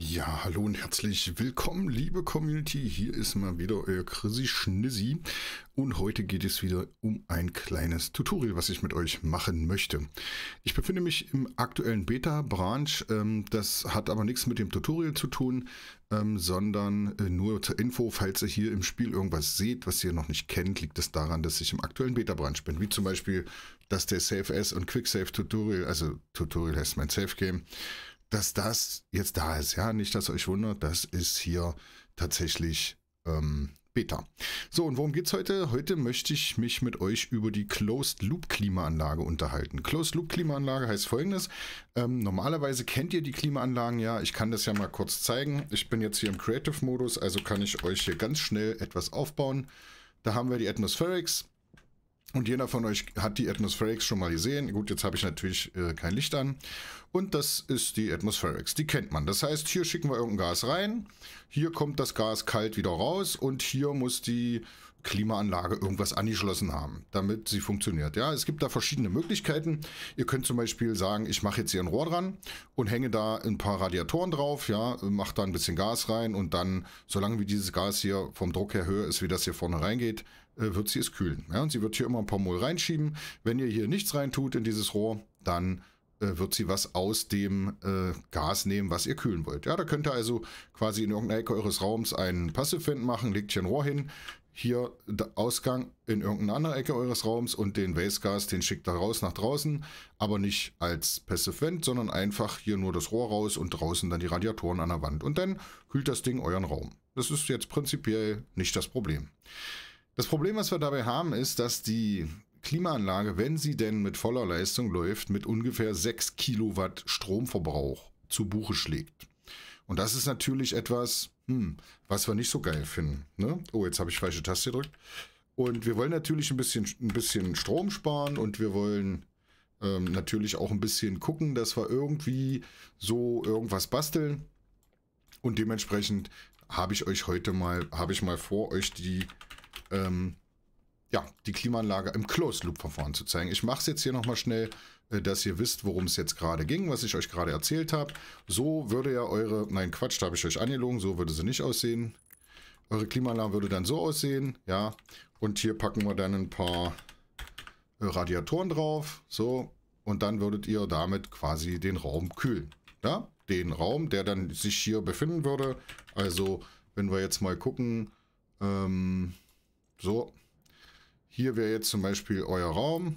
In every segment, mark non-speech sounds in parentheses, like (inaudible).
Ja, hallo und herzlich willkommen, liebe Community. Hier ist mal wieder euer Chrissy Schnissi. Und heute geht es wieder um ein kleines Tutorial, was ich mit euch machen möchte. Ich befinde mich im aktuellen Beta-Branch. Ähm, das hat aber nichts mit dem Tutorial zu tun, ähm, sondern äh, nur zur Info, falls ihr hier im Spiel irgendwas seht, was ihr noch nicht kennt, liegt es daran, dass ich im aktuellen Beta-Branch bin. Wie zum Beispiel dass der Save As und Quick Save Tutorial, also Tutorial heißt mein Save Game dass das jetzt da ist. Ja, nicht, dass euch wundert, das ist hier tatsächlich ähm, Beta. So, und worum geht's heute? Heute möchte ich mich mit euch über die Closed Loop Klimaanlage unterhalten. Closed Loop Klimaanlage heißt folgendes. Ähm, normalerweise kennt ihr die Klimaanlagen ja. Ich kann das ja mal kurz zeigen. Ich bin jetzt hier im Creative Modus, also kann ich euch hier ganz schnell etwas aufbauen. Da haben wir die Atmospherics. Und jeder von euch hat die Atmospherics schon mal gesehen. Gut, jetzt habe ich natürlich äh, kein Licht an. Und das ist die Atmospherics. Die kennt man. Das heißt, hier schicken wir irgendein Gas rein. Hier kommt das Gas kalt wieder raus. Und hier muss die Klimaanlage irgendwas angeschlossen haben, damit sie funktioniert. Ja, es gibt da verschiedene Möglichkeiten. Ihr könnt zum Beispiel sagen, ich mache jetzt hier ein Rohr dran und hänge da ein paar Radiatoren drauf, ja, mache da ein bisschen Gas rein und dann, solange wie dieses Gas hier vom Druck her höher ist, wie das hier vorne reingeht, äh, wird sie es kühlen. Ja, und sie wird hier immer ein paar Mol reinschieben. Wenn ihr hier nichts reintut in dieses Rohr, dann äh, wird sie was aus dem äh, Gas nehmen, was ihr kühlen wollt. Ja, da könnt ihr also quasi in irgendeiner Ecke eures Raums einen Passive Vent machen, legt hier ein Rohr hin, hier Ausgang in irgendeiner anderen Ecke eures Raums und den Waste Gas, den schickt er raus nach draußen, aber nicht als Passive Vent, sondern einfach hier nur das Rohr raus und draußen dann die Radiatoren an der Wand. Und dann kühlt das Ding euren Raum. Das ist jetzt prinzipiell nicht das Problem. Das Problem, was wir dabei haben, ist, dass die Klimaanlage, wenn sie denn mit voller Leistung läuft, mit ungefähr 6 Kilowatt Stromverbrauch zu Buche schlägt. Und das ist natürlich etwas, hm, was wir nicht so geil finden. Ne? Oh, jetzt habe ich falsche Taste gedrückt. Und wir wollen natürlich ein bisschen, ein bisschen Strom sparen und wir wollen ähm, natürlich auch ein bisschen gucken, dass wir irgendwie so irgendwas basteln. Und dementsprechend habe ich euch heute mal, habe ich mal vor, euch die ähm, ja, die Klimaanlage im Closed Loop Verfahren zu zeigen. Ich mache es jetzt hier nochmal schnell, äh, dass ihr wisst, worum es jetzt gerade ging, was ich euch gerade erzählt habe. So würde ja eure, nein Quatsch, da habe ich euch angelogen, so würde sie nicht aussehen. Eure Klimaanlage würde dann so aussehen, ja. Und hier packen wir dann ein paar äh, Radiatoren drauf, so. Und dann würdet ihr damit quasi den Raum kühlen, ja. Den Raum, der dann sich hier befinden würde. Also, wenn wir jetzt mal gucken, ähm, so, hier wäre jetzt zum Beispiel euer Raum.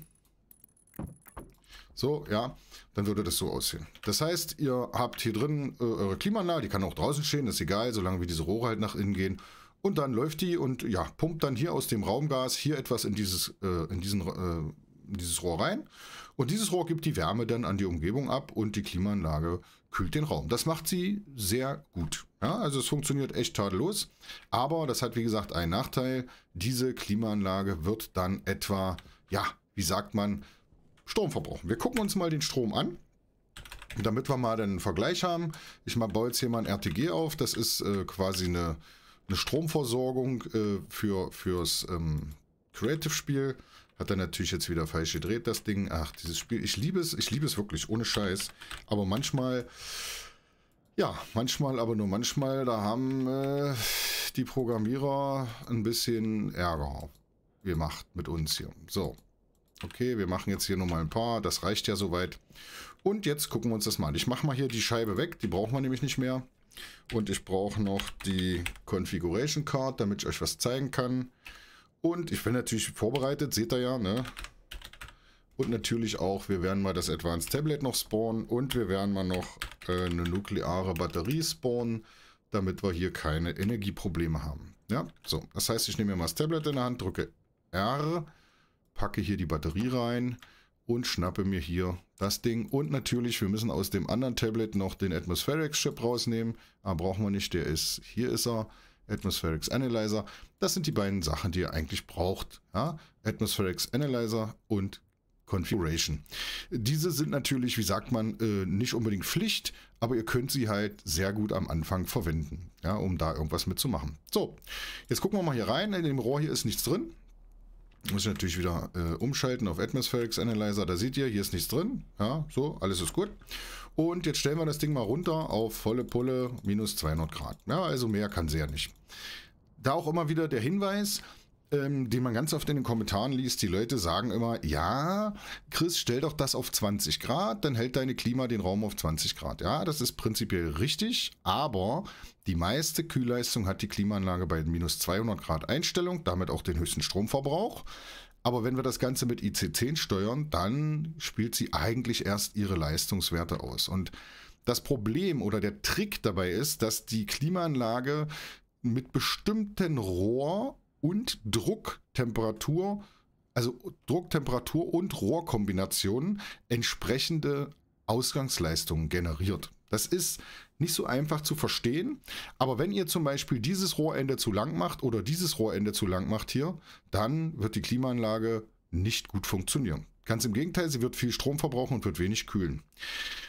So, ja, dann würde das so aussehen. Das heißt, ihr habt hier drin äh, eure Klimaanlage, die kann auch draußen stehen, ist egal, solange wie diese Rohre halt nach innen gehen. Und dann läuft die und ja, pumpt dann hier aus dem Raumgas hier etwas in dieses, äh, in diesen, äh, in dieses Rohr rein. Und dieses Rohr gibt die Wärme dann an die Umgebung ab und die Klimaanlage kühlt den Raum. Das macht sie sehr gut. Ja, also es funktioniert echt tadellos. Aber das hat wie gesagt einen Nachteil. Diese Klimaanlage wird dann etwa, ja, wie sagt man, Strom verbrauchen. Wir gucken uns mal den Strom an. Damit wir mal einen Vergleich haben. Ich baue jetzt hier mal ein RTG auf. Das ist äh, quasi eine, eine Stromversorgung äh, für, fürs ähm, Creative-Spiel. Hat er natürlich jetzt wieder falsch gedreht, das Ding. Ach, dieses Spiel. Ich liebe es, ich liebe es wirklich, ohne Scheiß. Aber manchmal, ja, manchmal, aber nur manchmal, da haben äh, die Programmierer ein bisschen Ärger gemacht mit uns hier. So. Okay, wir machen jetzt hier nochmal ein paar. Das reicht ja soweit. Und jetzt gucken wir uns das mal an. Ich mache mal hier die Scheibe weg. Die brauchen wir nämlich nicht mehr. Und ich brauche noch die Configuration Card, damit ich euch was zeigen kann. Und ich bin natürlich vorbereitet, seht ihr ja, ne? Und natürlich auch, wir werden mal das Advanced Tablet noch spawnen und wir werden mal noch äh, eine nukleare Batterie spawnen, damit wir hier keine Energieprobleme haben. Ja, so. Das heißt, ich nehme mir mal das Tablet in der Hand, drücke R, packe hier die Batterie rein und schnappe mir hier das Ding. Und natürlich, wir müssen aus dem anderen Tablet noch den Atmospherics Chip rausnehmen. Aber ah, brauchen wir nicht, der ist, hier ist er. Atmospherics Analyzer. Das sind die beiden Sachen, die ihr eigentlich braucht. Ja? Atmospherics Analyzer und Configuration. Diese sind natürlich, wie sagt man, äh, nicht unbedingt Pflicht, aber ihr könnt sie halt sehr gut am Anfang verwenden, ja, um da irgendwas mitzumachen. So, jetzt gucken wir mal hier rein. In dem Rohr hier ist nichts drin. Muss ich natürlich wieder äh, umschalten auf Atmospherics Analyzer. Da seht ihr, hier ist nichts drin. Ja, so, alles ist gut. Und jetzt stellen wir das Ding mal runter auf volle Pulle, minus 200 Grad. Ja, also mehr kann sie ja nicht. Da auch immer wieder der Hinweis, ähm, den man ganz oft in den Kommentaren liest, die Leute sagen immer, ja, Chris, stell doch das auf 20 Grad, dann hält deine Klima den Raum auf 20 Grad. Ja, das ist prinzipiell richtig, aber die meiste Kühlleistung hat die Klimaanlage bei minus 200 Grad Einstellung, damit auch den höchsten Stromverbrauch. Aber wenn wir das Ganze mit IC10 steuern, dann spielt sie eigentlich erst ihre Leistungswerte aus. Und das Problem oder der Trick dabei ist, dass die Klimaanlage mit bestimmten Rohr- und Drucktemperatur, also Drucktemperatur und Rohrkombinationen entsprechende Ausgangsleistungen generiert. Das ist nicht so einfach zu verstehen. Aber wenn ihr zum Beispiel dieses Rohrende zu lang macht oder dieses Rohrende zu lang macht hier, dann wird die Klimaanlage nicht gut funktionieren. Ganz im Gegenteil, sie wird viel Strom verbrauchen und wird wenig kühlen.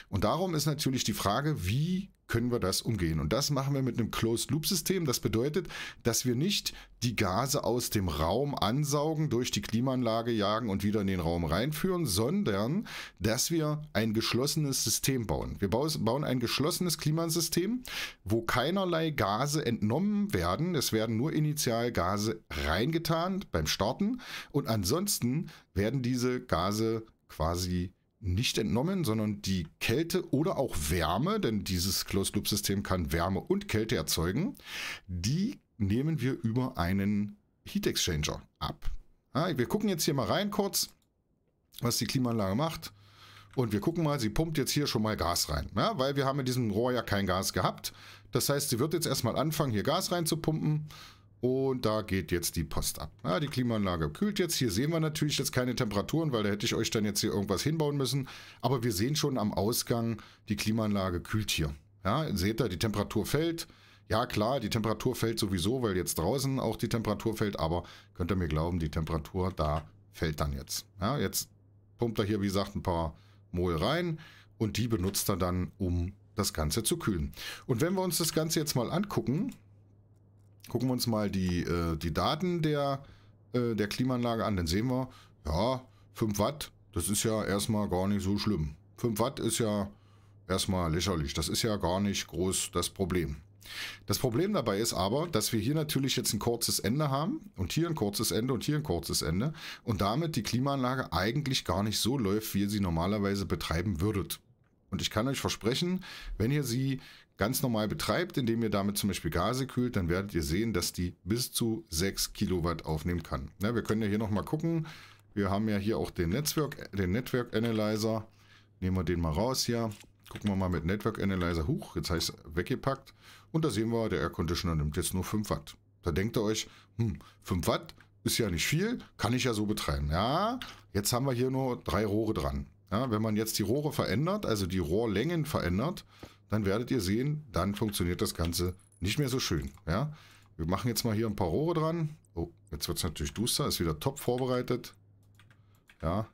Und darum ist natürlich die Frage, wie können wir das umgehen. Und das machen wir mit einem Closed-Loop-System. Das bedeutet, dass wir nicht die Gase aus dem Raum ansaugen, durch die Klimaanlage jagen und wieder in den Raum reinführen, sondern dass wir ein geschlossenes System bauen. Wir bauen ein geschlossenes Klimasystem, wo keinerlei Gase entnommen werden. Es werden nur initial Gase reingetan beim Starten und ansonsten werden diese Gase quasi nicht entnommen, sondern die Kälte oder auch Wärme, denn dieses Closed-Loop-System kann Wärme und Kälte erzeugen, die nehmen wir über einen Heat Exchanger ab. wir gucken jetzt hier mal rein kurz, was die Klimaanlage macht. Und wir gucken mal, sie pumpt jetzt hier schon mal Gas rein, ja, weil wir haben in diesem Rohr ja kein Gas gehabt. Das heißt, sie wird jetzt erstmal anfangen, hier Gas reinzupumpen. Und da geht jetzt die Post ab. Ja, die Klimaanlage kühlt jetzt. Hier sehen wir natürlich jetzt keine Temperaturen, weil da hätte ich euch dann jetzt hier irgendwas hinbauen müssen. Aber wir sehen schon am Ausgang, die Klimaanlage kühlt hier. Ja, seht ihr, die Temperatur fällt. Ja klar, die Temperatur fällt sowieso, weil jetzt draußen auch die Temperatur fällt. Aber könnt ihr mir glauben, die Temperatur da fällt dann jetzt. Ja, jetzt pumpt er hier, wie gesagt, ein paar Mol rein. Und die benutzt er dann, um das Ganze zu kühlen. Und wenn wir uns das Ganze jetzt mal angucken, gucken wir uns mal die, äh, die Daten der, äh, der Klimaanlage an. Dann sehen wir, ja, 5 Watt, das ist ja erstmal gar nicht so schlimm. 5 Watt ist ja erstmal lächerlich. Das ist ja gar nicht groß das Problem. Das Problem dabei ist aber, dass wir hier natürlich jetzt ein kurzes Ende haben und hier ein kurzes Ende und hier ein kurzes Ende und damit die Klimaanlage eigentlich gar nicht so läuft, wie ihr sie normalerweise betreiben würdet. Und ich kann euch versprechen, wenn ihr sie ganz normal betreibt, indem ihr damit zum Beispiel Gase kühlt, dann werdet ihr sehen, dass die bis zu 6 Kilowatt aufnehmen kann. Ja, wir können ja hier nochmal gucken. Wir haben ja hier auch den Netzwerk, den Network Analyzer. Nehmen wir den mal raus hier. Gucken wir mal mit Network Analyzer Huch, Jetzt heißt es weggepackt. Und da sehen wir, der Air Conditioner nimmt jetzt nur 5 Watt. Da denkt ihr euch, hm, 5 Watt ist ja nicht viel, kann ich ja so betreiben. Ja, jetzt haben wir hier nur drei Rohre dran. Ja, wenn man jetzt die Rohre verändert, also die Rohrlängen verändert, dann werdet ihr sehen, dann funktioniert das Ganze nicht mehr so schön. Ja? Wir machen jetzt mal hier ein paar Rohre dran. Oh, jetzt wird es natürlich duster, ist wieder top vorbereitet. Ja.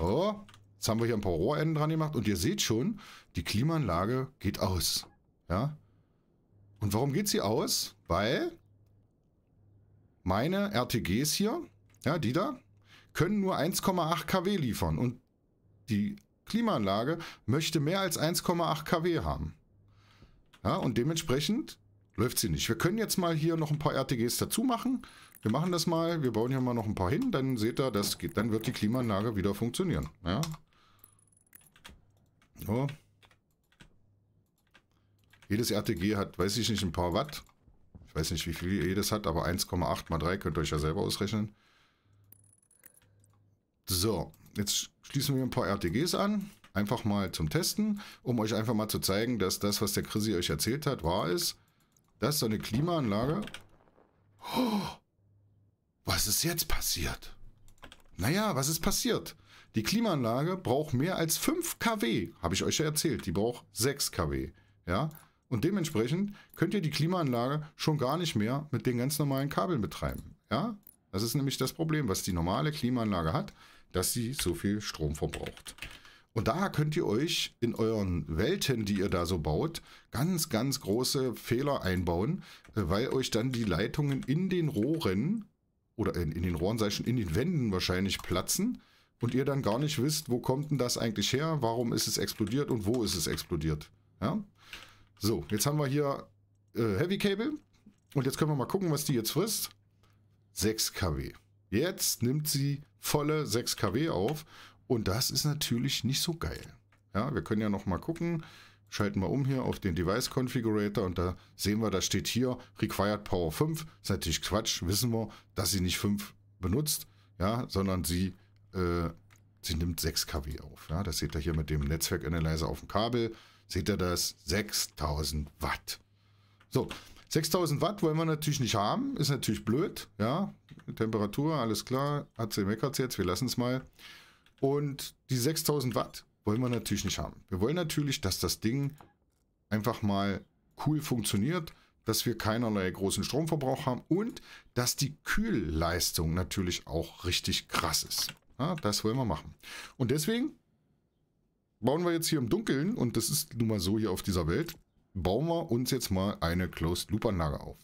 Oh, jetzt haben wir hier ein paar Rohrenden dran gemacht und ihr seht schon, die Klimaanlage geht aus. Ja. Und warum geht sie aus? Weil meine RTGs hier, ja, die da, können nur 1,8 kW liefern und die Klimaanlage möchte mehr als 1,8 kW haben. Ja, und dementsprechend läuft sie nicht. Wir können jetzt mal hier noch ein paar RTGs dazu machen. Wir machen das mal. Wir bauen hier mal noch ein paar hin. Dann seht ihr, das geht, dann wird die Klimaanlage wieder funktionieren. Ja. So. Jedes RTG hat, weiß ich nicht, ein paar Watt. Ich weiß nicht, wie viel jedes hat, aber 1,8 mal 3 könnt ihr euch ja selber ausrechnen. So, jetzt schließen wir ein paar RTGs an, einfach mal zum Testen, um euch einfach mal zu zeigen, dass das, was der Chrissy euch erzählt hat, wahr ist. Dass so eine Klimaanlage... Oh, was ist jetzt passiert? Naja, was ist passiert? Die Klimaanlage braucht mehr als 5 kW, habe ich euch ja erzählt. Die braucht 6 kW. Ja, und dementsprechend könnt ihr die Klimaanlage schon gar nicht mehr mit den ganz normalen Kabeln betreiben. Ja, das ist nämlich das Problem, was die normale Klimaanlage hat dass sie so viel Strom verbraucht. Und da könnt ihr euch in euren Welten, die ihr da so baut, ganz, ganz große Fehler einbauen, äh, weil euch dann die Leitungen in den Rohren oder in, in den Rohren, sei schon in den Wänden wahrscheinlich platzen und ihr dann gar nicht wisst, wo kommt denn das eigentlich her, warum ist es explodiert und wo ist es explodiert. Ja? So, jetzt haben wir hier äh, Heavy Cable und jetzt können wir mal gucken, was die jetzt frisst. 6 kW. Jetzt nimmt sie volle 6 kW auf und das ist natürlich nicht so geil. Ja, wir können ja noch mal gucken. Schalten wir um hier auf den Device Configurator und da sehen wir, da steht hier Required Power 5. Ist natürlich Quatsch, wissen wir, dass sie nicht 5 benutzt, ja, sondern sie, äh, sie nimmt 6 kW auf. Ja, das seht ihr hier mit dem Netzwerk Analyzer auf dem Kabel. Seht ihr das? 6000 Watt. So, 6000 Watt wollen wir natürlich nicht haben, ist natürlich blöd, ja, Temperatur, alles klar, AC meckert jetzt, wir lassen es mal. Und die 6000 Watt wollen wir natürlich nicht haben. Wir wollen natürlich, dass das Ding einfach mal cool funktioniert, dass wir keinerlei großen Stromverbrauch haben und dass die Kühlleistung natürlich auch richtig krass ist. Ja, das wollen wir machen. Und deswegen bauen wir jetzt hier im Dunkeln, und das ist nun mal so hier auf dieser Welt, bauen wir uns jetzt mal eine Closed-Loop-Anlage auf.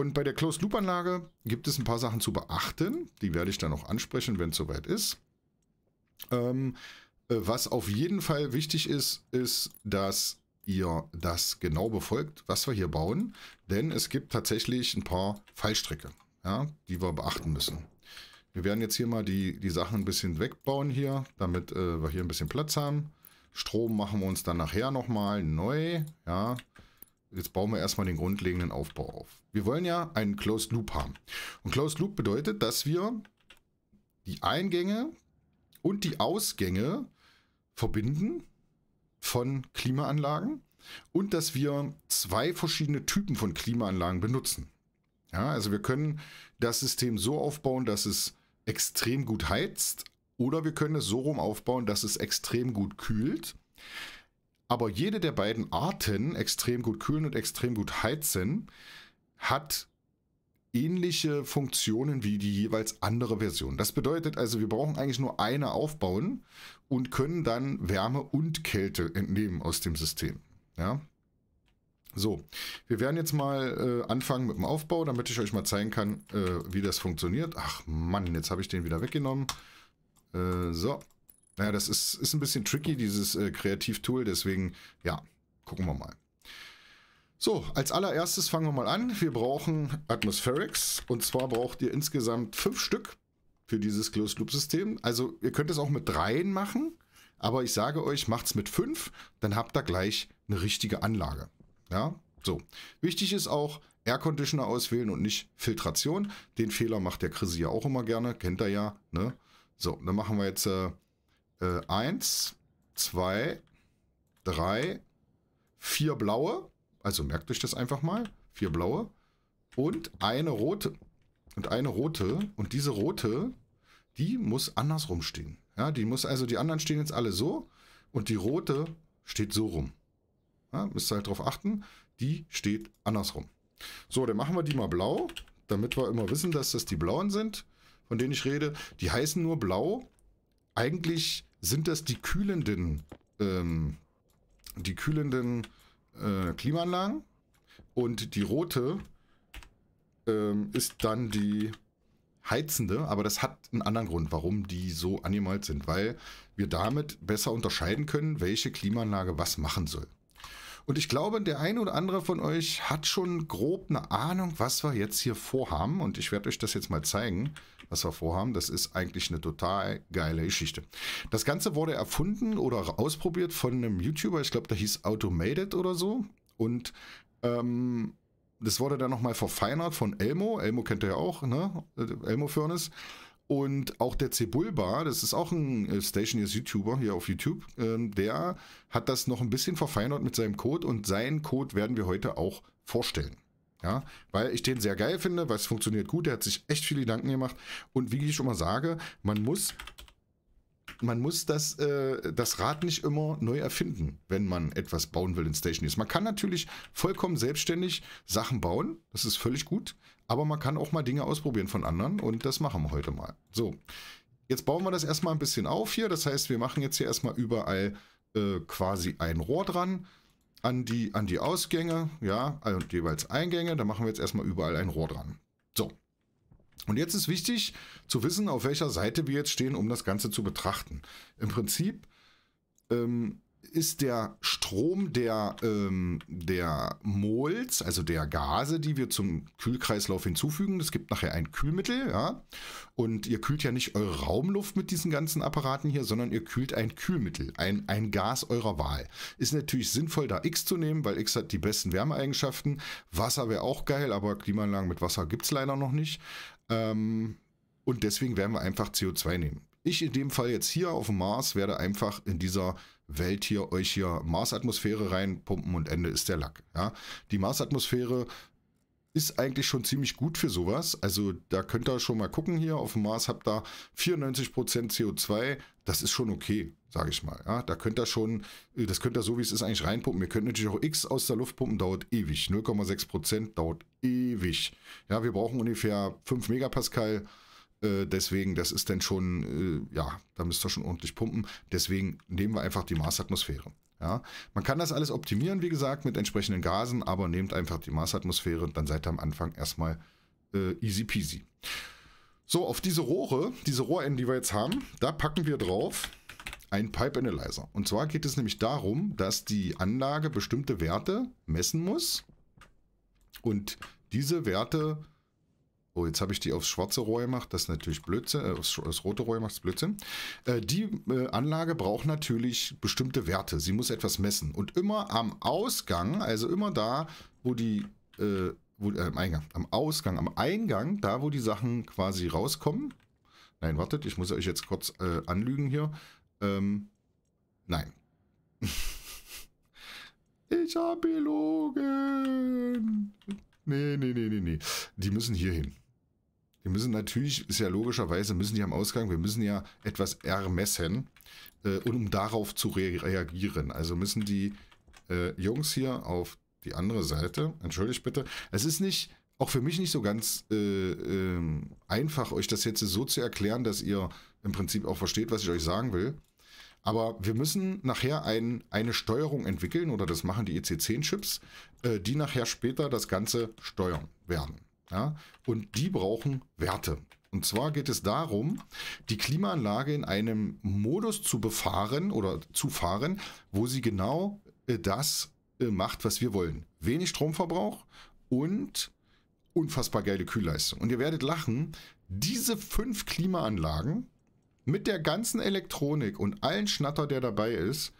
Und bei der Closed-Loop-Anlage gibt es ein paar Sachen zu beachten. Die werde ich dann auch ansprechen, wenn es soweit ist. Ähm, äh, was auf jeden Fall wichtig ist, ist, dass ihr das genau befolgt, was wir hier bauen. Denn es gibt tatsächlich ein paar Fallstricke, ja, die wir beachten müssen. Wir werden jetzt hier mal die, die Sachen ein bisschen wegbauen hier, damit äh, wir hier ein bisschen Platz haben. Strom machen wir uns dann nachher nochmal neu. Ja, Jetzt bauen wir erstmal den grundlegenden Aufbau auf. Wir wollen ja einen Closed Loop haben. Und Closed Loop bedeutet, dass wir die Eingänge und die Ausgänge verbinden von Klimaanlagen und dass wir zwei verschiedene Typen von Klimaanlagen benutzen. Ja, also wir können das System so aufbauen, dass es extrem gut heizt oder wir können es so rum aufbauen, dass es extrem gut kühlt. Aber jede der beiden Arten, extrem gut kühlen und extrem gut heizen, hat ähnliche Funktionen wie die jeweils andere Version. Das bedeutet also, wir brauchen eigentlich nur eine aufbauen und können dann Wärme und Kälte entnehmen aus dem System. Ja? So, wir werden jetzt mal äh, anfangen mit dem Aufbau, damit ich euch mal zeigen kann, äh, wie das funktioniert. Ach Mann, jetzt habe ich den wieder weggenommen. Äh, so, naja, das ist, ist ein bisschen tricky, dieses äh, Kreativtool. Deswegen, ja, gucken wir mal. So, als allererstes fangen wir mal an. Wir brauchen Atmospherics. Und zwar braucht ihr insgesamt fünf Stück für dieses Closed Loop System. Also ihr könnt es auch mit dreien machen. Aber ich sage euch, macht es mit fünf, dann habt ihr gleich eine richtige Anlage. Ja, so. Wichtig ist auch, Air Conditioner auswählen und nicht Filtration. Den Fehler macht der Chrissy ja auch immer gerne, kennt er ja. Ne? So, dann machen wir jetzt äh, äh, eins, zwei, drei, vier blaue. Also merkt euch das einfach mal. Vier blaue. Und eine rote. Und eine rote. Und diese rote, die muss andersrum stehen. Ja, die muss, also die anderen stehen jetzt alle so. Und die rote steht so rum. Ja, müsst ihr halt drauf achten. Die steht andersrum. So, dann machen wir die mal blau, damit wir immer wissen, dass das die blauen sind, von denen ich rede. Die heißen nur blau, eigentlich sind das die kühlenden, ähm, die kühlenden äh, Klimaanlagen. Und die rote ähm, ist dann die heizende, aber das hat einen anderen Grund, warum die so angemalt sind, weil wir damit besser unterscheiden können, welche Klimaanlage was machen soll. Und ich glaube, der eine oder andere von euch hat schon grob eine Ahnung, was wir jetzt hier vorhaben. Und ich werde euch das jetzt mal zeigen, was wir vorhaben. Das ist eigentlich eine total geile Geschichte. Das Ganze wurde erfunden oder ausprobiert von einem YouTuber. Ich glaube, der hieß Automated oder so. Und ähm, das wurde dann nochmal verfeinert von Elmo. Elmo kennt ihr ja auch, ne? Elmo Furnace. Und auch der Zebulba, das ist auch ein äh, Stationers-YouTuber hier auf YouTube, ähm, der hat das noch ein bisschen verfeinert mit seinem Code und seinen Code werden wir heute auch vorstellen. Ja, weil ich den sehr geil finde, weil es funktioniert gut, der hat sich echt viele Gedanken gemacht. Und wie ich schon mal sage, man muss, man muss das, äh, das Rad nicht immer neu erfinden, wenn man etwas bauen will in Station Man kann natürlich vollkommen selbstständig Sachen bauen, das ist völlig gut, aber man kann auch mal Dinge ausprobieren von anderen und das machen wir heute mal. So, jetzt bauen wir das erstmal ein bisschen auf hier. Das heißt, wir machen jetzt hier erstmal überall äh, quasi ein Rohr dran an die, an die Ausgänge, ja, also jeweils Eingänge. Da machen wir jetzt erstmal überall ein Rohr dran. So. Und jetzt ist wichtig zu wissen, auf welcher Seite wir jetzt stehen, um das Ganze zu betrachten. Im Prinzip ähm, ist der Strom der, ähm, der Mols, also der Gase, die wir zum Kühlkreislauf hinzufügen. Es gibt nachher ein Kühlmittel, ja. Und ihr kühlt ja nicht eure Raumluft mit diesen ganzen Apparaten hier, sondern ihr kühlt ein Kühlmittel, ein, ein Gas eurer Wahl. Ist natürlich sinnvoll, da X zu nehmen, weil X hat die besten Wärmeeigenschaften. Wasser wäre auch geil, aber Klimaanlagen mit Wasser gibt es leider noch nicht. Ähm, und deswegen werden wir einfach CO2 nehmen. Ich in dem Fall jetzt hier auf dem Mars werde einfach in dieser Welt hier euch hier Marsatmosphäre reinpumpen und Ende ist der Lack. Ja? Die Marsatmosphäre ist eigentlich schon ziemlich gut für sowas. Also da könnt ihr schon mal gucken hier. Auf dem Mars habt ihr 94% CO2. Das ist schon okay, sage ich mal. Ja, da könnt ihr schon, äh, das könnt ihr so wie es ist eigentlich reinpumpen. Ihr könnt natürlich auch X aus der Luft pumpen, dauert ewig. 0,6% dauert ewig. Ja, wir brauchen ungefähr 5 Megapascal äh, deswegen, das ist dann schon, äh, ja, da müsst ihr schon ordentlich pumpen. Deswegen nehmen wir einfach die Marsatmosphäre. Ja, man kann das alles optimieren, wie gesagt, mit entsprechenden Gasen, aber nehmt einfach die Marsatmosphäre dann seid ihr am Anfang erstmal äh, easy peasy. So, auf diese Rohre, diese Rohrenden, die wir jetzt haben, da packen wir drauf einen Pipe Analyzer. Und zwar geht es nämlich darum, dass die Anlage bestimmte Werte messen muss und diese Werte Oh, jetzt habe ich die aufs schwarze Rohr gemacht, das ist natürlich Blödsinn, äh, aufs, aufs rote Rohr gemacht, ist Blödsinn. Äh, die äh, Anlage braucht natürlich bestimmte Werte, sie muss etwas messen. Und immer am Ausgang, also immer da, wo die, äh, wo, äh, am Eingang, am Ausgang, am Eingang, da wo die Sachen quasi rauskommen. Nein, wartet, ich muss euch jetzt kurz äh, anlügen hier. Ähm, nein. (laughs) ich habe gelogen. Nee, nee, nee, nee, nee. Die müssen hier hin. Wir müssen natürlich, ist ja logischerweise, müssen die am Ausgang, wir müssen ja etwas ermessen, äh, um darauf zu re reagieren. Also müssen die äh, Jungs hier auf die andere Seite, entschuldigt bitte, es ist nicht, auch für mich nicht so ganz äh, äh, einfach, euch das jetzt so zu erklären, dass ihr im Prinzip auch versteht, was ich euch sagen will. Aber wir müssen nachher ein, eine Steuerung entwickeln, oder das machen die EC10-Chips, äh, die nachher später das Ganze steuern werden. Ja? Und die brauchen Werte. Und zwar geht es darum, die Klimaanlage in einem Modus zu befahren oder zu fahren, wo sie genau äh, das äh, macht, was wir wollen. Wenig Stromverbrauch und unfassbar geile Kühlleistung. Und ihr werdet lachen, diese fünf Klimaanlagen mit der ganzen Elektronik und allen Schnatter, der dabei ist,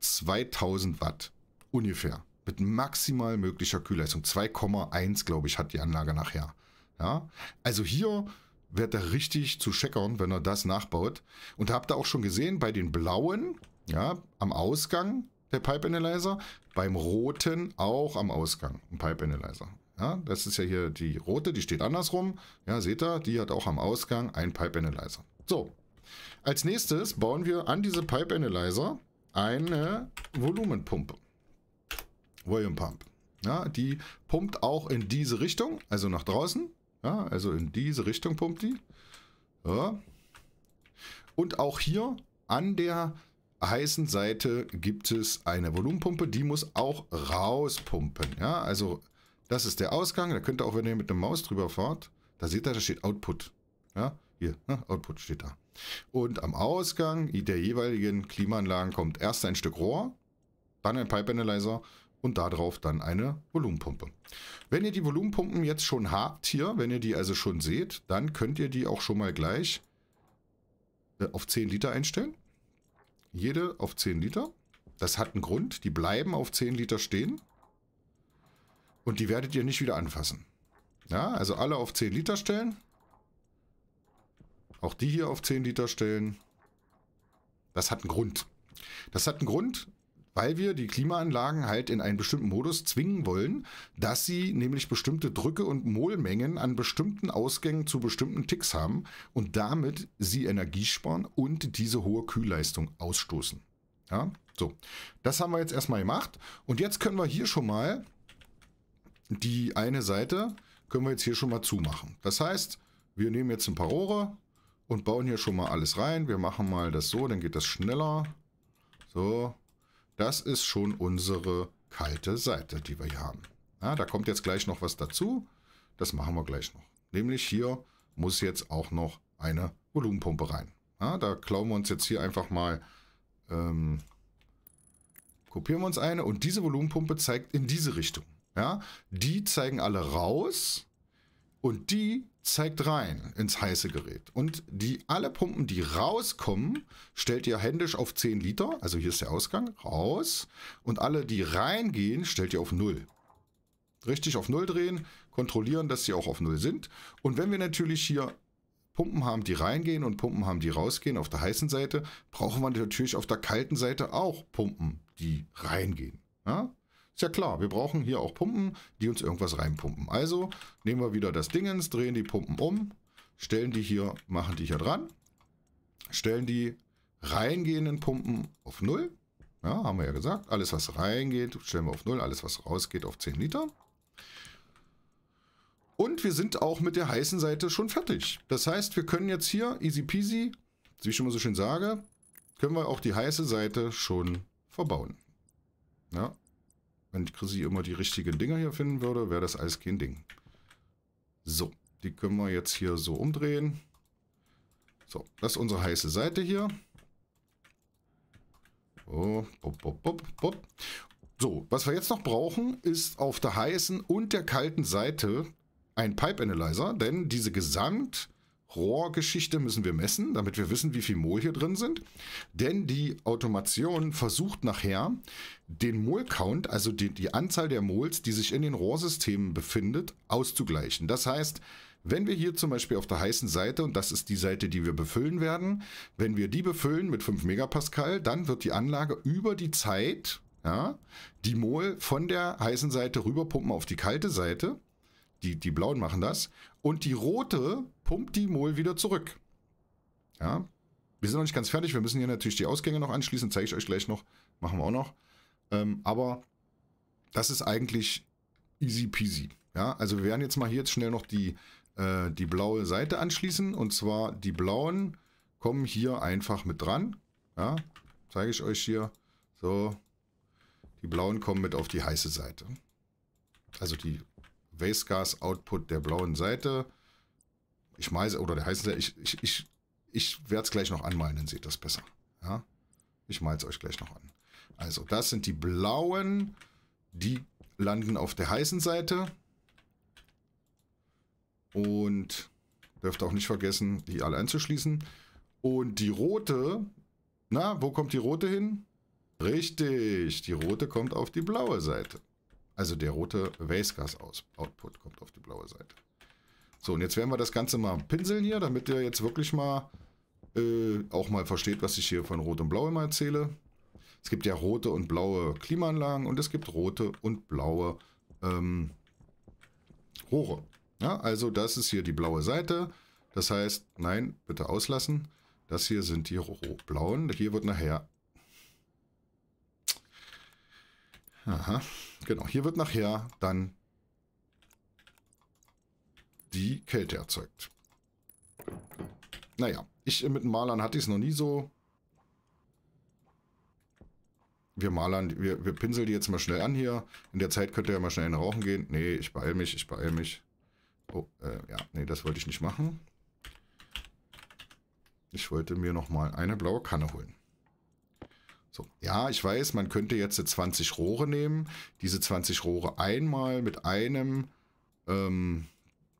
2000 Watt ungefähr mit maximal möglicher Kühlleistung. 2,1, glaube ich, hat die Anlage nachher. Ja, also hier wird er richtig zu checkern, wenn er das nachbaut. Und habt ihr auch schon gesehen, bei den blauen, ja, am Ausgang der Pipe Analyzer, beim roten auch am Ausgang ein Pipe Analyzer. Ja, das ist ja hier die rote, die steht andersrum. Ja, seht ihr, die hat auch am Ausgang ein Pipe Analyzer. So, als nächstes bauen wir an diese Pipe Analyzer eine Volumenpumpe. Volume Pump. Ja, die pumpt auch in diese Richtung, also nach draußen. Ja, also in diese Richtung pumpt die. Ja. Und auch hier an der heißen Seite gibt es eine Volumenpumpe, die muss auch rauspumpen. Ja, also das ist der Ausgang. Da könnt ihr auch, wenn ihr mit einer Maus drüber fahrt, da seht ihr, da steht Output. Ja, hier, ne? Output steht da. Und am Ausgang der jeweiligen Klimaanlagen kommt erst ein Stück Rohr, dann ein Pipe Analyzer und darauf dann eine Volumenpumpe. Wenn ihr die Volumenpumpen jetzt schon habt hier, wenn ihr die also schon seht, dann könnt ihr die auch schon mal gleich äh, auf 10 Liter einstellen. Jede auf 10 Liter. Das hat einen Grund. Die bleiben auf 10 Liter stehen. Und die werdet ihr nicht wieder anfassen. Ja, also alle auf 10 Liter stellen. Auch die hier auf 10 Liter stellen. Das hat einen Grund. Das hat einen Grund, weil wir die Klimaanlagen halt in einen bestimmten Modus zwingen wollen, dass sie nämlich bestimmte Drücke und Molmengen an bestimmten Ausgängen zu bestimmten Ticks haben und damit sie Energie sparen und diese hohe Kühlleistung ausstoßen. Ja, so. Das haben wir jetzt erstmal gemacht und jetzt können wir hier schon mal die eine Seite können wir jetzt hier schon mal zumachen. Das heißt, wir nehmen jetzt ein paar Rohre und bauen hier schon mal alles rein. Wir machen mal das so, dann geht das schneller. So, das ist schon unsere kalte Seite, die wir hier haben. Ja, da kommt jetzt gleich noch was dazu. Das machen wir gleich noch. Nämlich hier muss jetzt auch noch eine Volumenpumpe rein. Ja, da klauen wir uns jetzt hier einfach mal, ähm, kopieren wir uns eine. Und diese Volumenpumpe zeigt in diese Richtung. Ja, die zeigen alle raus. Und die zeigt rein ins heiße Gerät. Und die alle Pumpen, die rauskommen, stellt ihr händisch auf 10 Liter. Also hier ist der Ausgang. Raus. Und alle, die reingehen, stellt ihr auf 0. Richtig auf 0 drehen. Kontrollieren, dass sie auch auf 0 sind. Und wenn wir natürlich hier Pumpen haben, die reingehen und Pumpen haben, die rausgehen auf der heißen Seite, brauchen wir natürlich auf der kalten Seite auch Pumpen, die reingehen. Ja? Ist ja klar, wir brauchen hier auch Pumpen, die uns irgendwas reinpumpen. Also nehmen wir wieder das Dingens, drehen die Pumpen um, stellen die hier, machen die hier dran, stellen die reingehenden Pumpen auf 0. Ja, haben wir ja gesagt. Alles, was reingeht, stellen wir auf 0. Alles, was rausgeht, auf 10 Liter. Und wir sind auch mit der heißen Seite schon fertig. Das heißt, wir können jetzt hier easy peasy, wie ich schon mal so schön sage, können wir auch die heiße Seite schon verbauen. Ja, wenn Chrissy immer die richtigen Dinger hier finden würde, wäre das alles kein Ding. So, die können wir jetzt hier so umdrehen. So, das ist unsere heiße Seite hier. Oh, bop, bop, bop, bop. So, was wir jetzt noch brauchen, ist auf der heißen und der kalten Seite ein Pipe Analyzer, denn diese Gesamt Rohrgeschichte müssen wir messen, damit wir wissen, wie viel Mol hier drin sind. Denn die Automation versucht nachher, den Mol-Count, also die, die Anzahl der Mols, die sich in den Rohrsystemen befindet, auszugleichen. Das heißt, wenn wir hier zum Beispiel auf der heißen Seite, und das ist die Seite, die wir befüllen werden, wenn wir die befüllen mit 5 Megapascal, dann wird die Anlage über die Zeit ja, die Mol von der heißen Seite rüberpumpen auf die kalte Seite. Die, die blauen machen das. Und die rote pumpt die Mol wieder zurück. Ja. Wir sind noch nicht ganz fertig. Wir müssen hier natürlich die Ausgänge noch anschließen. Zeige ich euch gleich noch. Machen wir auch noch. Ähm, aber das ist eigentlich easy peasy. Ja, also wir werden jetzt mal hier jetzt schnell noch die, äh, die blaue Seite anschließen. Und zwar die blauen kommen hier einfach mit dran. Ja, zeige ich euch hier. So, die blauen kommen mit auf die heiße Seite. Also die Wastegas-Output der blauen Seite. Ich meise, oder der heißen ich, ich, ich, ich werde es gleich noch anmalen, dann seht das besser. Ja? Ich male es euch gleich noch an. Also, das sind die blauen, die landen auf der heißen Seite. Und dürft auch nicht vergessen, die alle anzuschließen. Und die rote, na, wo kommt die rote hin? Richtig, die rote kommt auf die blaue Seite. Also der rote Wastegas-Output kommt auf die blaue Seite. So, und jetzt werden wir das Ganze mal pinseln hier, damit ihr jetzt wirklich mal äh, auch mal versteht, was ich hier von Rot und Blau immer erzähle. Es gibt ja rote und blaue Klimaanlagen und es gibt rote und blaue ähm, Rohre. Ja, also das ist hier die blaue Seite. Das heißt, nein, bitte auslassen. Das hier sind die blauen. Hier wird nachher Aha, genau. Hier wird nachher dann die Kälte erzeugt. Naja, ich äh, mit den Malern hatte ich es noch nie so. Wir malern, wir, wir pinseln die jetzt mal schnell an hier. In der Zeit könnt ihr ja mal schnell in Rauchen gehen. Nee, ich beeil mich, ich beeil mich. Oh, äh, ja, nee, das wollte ich nicht machen. Ich wollte mir nochmal eine blaue Kanne holen. So, ja, ich weiß, man könnte jetzt 20 Rohre nehmen, diese 20 Rohre einmal mit einem ähm,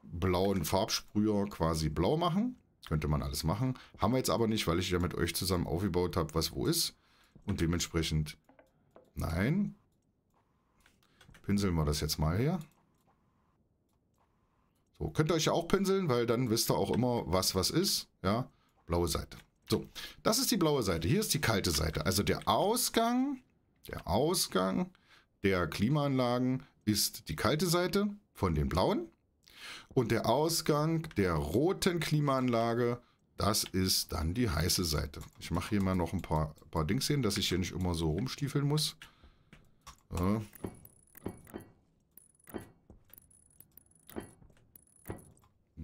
blauen Farbsprüher quasi blau machen. Könnte man alles machen. Haben wir jetzt aber nicht, weil ich ja mit euch zusammen aufgebaut habe, was wo ist. Und dementsprechend, nein. Pinseln wir das jetzt mal her. So, könnt ihr euch ja auch pinseln, weil dann wisst ihr auch immer, was was ist. Ja, blaue Seite. So, das ist die blaue Seite. Hier ist die kalte Seite. Also der Ausgang, der Ausgang der Klimaanlagen ist die kalte Seite von den blauen. Und der Ausgang der roten Klimaanlage, das ist dann die heiße Seite. Ich mache hier mal noch ein paar, ein paar Dings hin, dass ich hier nicht immer so rumstiefeln muss. Ja.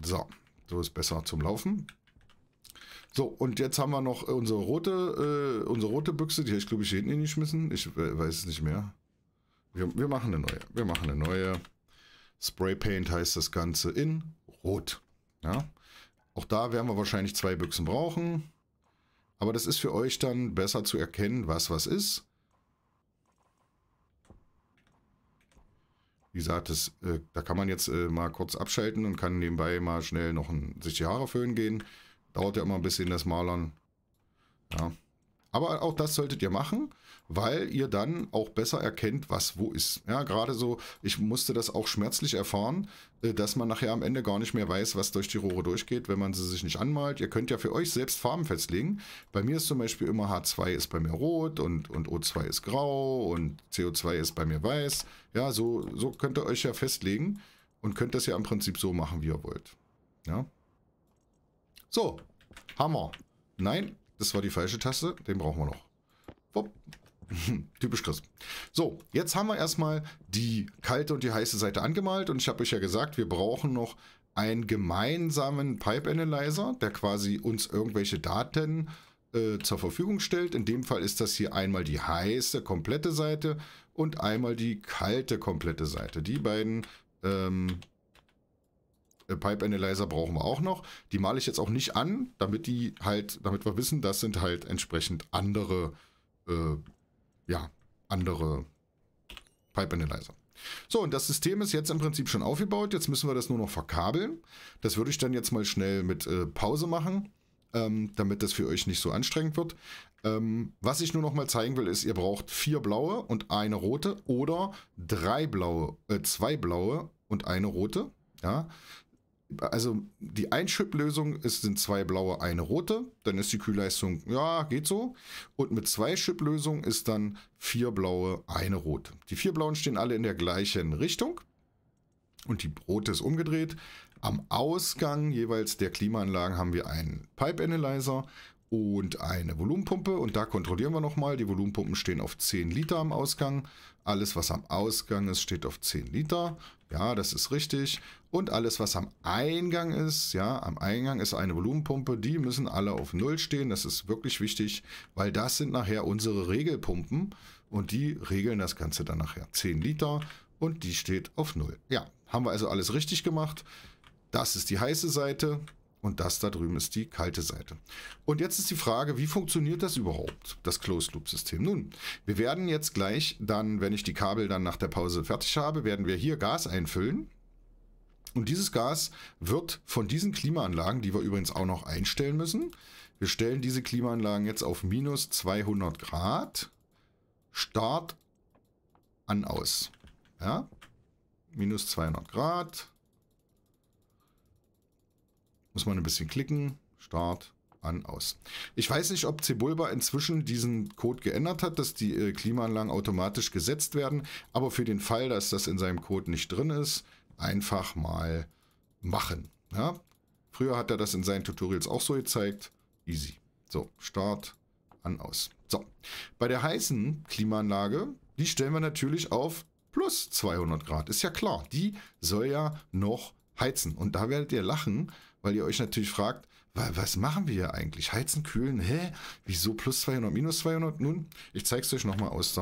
So, so ist besser zum Laufen. So, und jetzt haben wir noch äh, unsere rote, äh, unsere rote Büchse, die habe ich, glaube ich, hinten hingeschmissen. Ich äh, weiß es nicht mehr. Wir, wir machen eine neue. Wir machen eine neue. Spray Paint heißt das Ganze in Rot. Ja. Auch da werden wir wahrscheinlich zwei Büchsen brauchen. Aber das ist für euch dann besser zu erkennen, was was ist. Wie gesagt, das, äh, da kann man jetzt äh, mal kurz abschalten und kann nebenbei mal schnell noch ein, sich die Haare föhnen gehen. Dauert ja immer ein bisschen das Malern. Ja. Aber auch das solltet ihr machen, weil ihr dann auch besser erkennt, was wo ist. Ja, gerade so, ich musste das auch schmerzlich erfahren, äh, dass man nachher am Ende gar nicht mehr weiß, was durch die Rohre durchgeht, wenn man sie sich nicht anmalt. Ihr könnt ja für euch selbst Farben festlegen. Bei mir ist zum Beispiel immer H2 ist bei mir rot und, und O2 ist grau und CO2 ist bei mir weiß. Ja, so, so könnt ihr euch ja festlegen und könnt das ja im Prinzip so machen, wie ihr wollt. Ja. So, Hammer. Nein, das war die falsche Taste. Den brauchen wir noch. Boop. (laughs) Typisch Chris. So, jetzt haben wir erstmal die kalte und die heiße Seite angemalt und ich habe euch ja gesagt, wir brauchen noch einen gemeinsamen Pipe Analyzer, der quasi uns irgendwelche Daten äh, zur Verfügung stellt. In dem Fall ist das hier einmal die heiße komplette Seite und einmal die kalte komplette Seite. Die beiden ähm, äh, Pipe Analyzer brauchen wir auch noch. Die male ich jetzt auch nicht an, damit die halt, damit wir wissen, das sind halt entsprechend andere, äh, ja, andere Pipe Analyzer. So, und das System ist jetzt im Prinzip schon aufgebaut. Jetzt müssen wir das nur noch verkabeln. Das würde ich dann jetzt mal schnell mit äh, Pause machen, ähm, damit das für euch nicht so anstrengend wird. Ähm, was ich nur noch mal zeigen will, ist, ihr braucht vier blaue und eine rote oder drei blaue, äh, zwei blaue und eine rote. Ja, also die Einschüpplösung sind zwei blaue, eine rote. Dann ist die Kühlleistung, ja, geht so. Und mit zwei chip ist dann vier blaue, eine rote. Die vier blauen stehen alle in der gleichen Richtung. Und die rote ist umgedreht. Am Ausgang jeweils der Klimaanlagen haben wir einen Pipe Analyzer und eine Volumenpumpe. Und da kontrollieren wir nochmal. Die Volumenpumpen stehen auf 10 Liter am Ausgang. Alles, was am Ausgang ist, steht auf 10 Liter. Ja, das ist richtig. Und alles, was am Eingang ist, ja, am Eingang ist eine Volumenpumpe, die müssen alle auf Null stehen. Das ist wirklich wichtig, weil das sind nachher unsere Regelpumpen und die regeln das Ganze dann nachher. 10 Liter und die steht auf Null. Ja, haben wir also alles richtig gemacht. Das ist die heiße Seite. Und das da drüben ist die kalte Seite. Und jetzt ist die Frage, wie funktioniert das überhaupt, das Closed-Loop-System? Nun, wir werden jetzt gleich dann, wenn ich die Kabel dann nach der Pause fertig habe, werden wir hier Gas einfüllen. Und dieses Gas wird von diesen Klimaanlagen, die wir übrigens auch noch einstellen müssen, wir stellen diese Klimaanlagen jetzt auf minus 200 Grad, Start an aus. Ja, minus 200 Grad, muss man ein bisschen klicken. Start, an, aus. Ich weiß nicht, ob Cebulba inzwischen diesen Code geändert hat, dass die äh, Klimaanlagen automatisch gesetzt werden. Aber für den Fall, dass das in seinem Code nicht drin ist, einfach mal machen. Ja? Früher hat er das in seinen Tutorials auch so gezeigt. Easy. So, Start, an, aus. So, bei der heißen Klimaanlage, die stellen wir natürlich auf plus 200 Grad. Ist ja klar, die soll ja noch heizen. Und da werdet ihr lachen, weil ihr euch natürlich fragt, was machen wir hier eigentlich? Heizen, kühlen, hä? Wieso plus 200, minus 200? Nun, ich zeige es euch nochmal aus,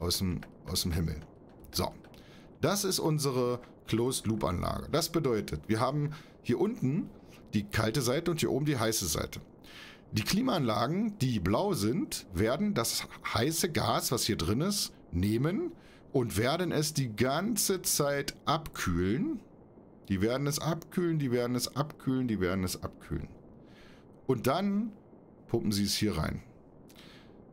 aus, dem, aus dem Himmel. So, das ist unsere Closed-Loop-Anlage. Das bedeutet, wir haben hier unten die kalte Seite und hier oben die heiße Seite. Die Klimaanlagen, die blau sind, werden das heiße Gas, was hier drin ist, nehmen und werden es die ganze Zeit abkühlen die werden es abkühlen, die werden es abkühlen, die werden es abkühlen. Und dann pumpen sie es hier rein.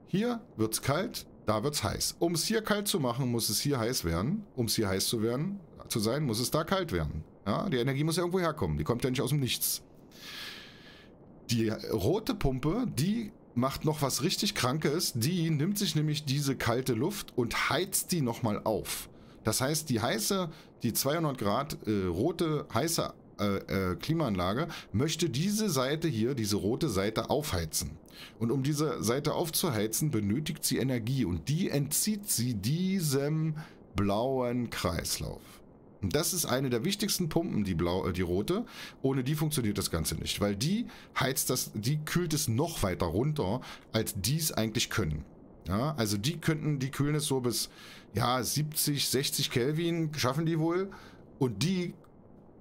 Hier wird es kalt, da wird es heiß. Um es hier kalt zu machen, muss es hier heiß werden. Um es hier heiß zu werden, zu sein, muss es da kalt werden. Ja, die Energie muss ja irgendwo herkommen. Die kommt ja nicht aus dem Nichts. Die rote Pumpe, die macht noch was richtig Krankes. Die nimmt sich nämlich diese kalte Luft und heizt die nochmal auf. Das heißt, die heiße, die 200 Grad äh, rote, heiße äh, äh, Klimaanlage möchte diese Seite hier, diese rote Seite aufheizen. Und um diese Seite aufzuheizen, benötigt sie Energie und die entzieht sie diesem blauen Kreislauf. Und das ist eine der wichtigsten Pumpen, die blau, äh, die rote. Ohne die funktioniert das Ganze nicht, weil die heizt das, die kühlt es noch weiter runter, als dies eigentlich können. Ja, also die könnten die Kühlnis so bis ja, 70, 60 Kelvin schaffen die wohl. Und die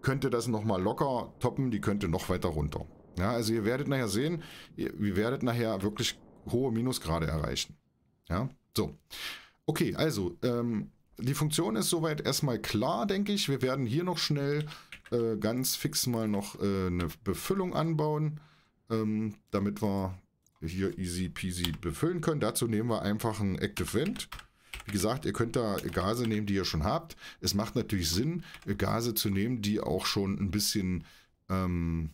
könnte das nochmal locker toppen, die könnte noch weiter runter. Ja, also ihr werdet nachher sehen, ihr, ihr werdet nachher wirklich hohe Minusgrade erreichen. Ja, so. Okay, also ähm, die Funktion ist soweit erstmal klar, denke ich. Wir werden hier noch schnell äh, ganz fix mal noch äh, eine Befüllung anbauen, ähm, damit wir hier easy peasy befüllen können. Dazu nehmen wir einfach ein Active Vent. Wie gesagt, ihr könnt da Gase nehmen, die ihr schon habt. Es macht natürlich Sinn, Gase zu nehmen, die auch schon ein bisschen ähm,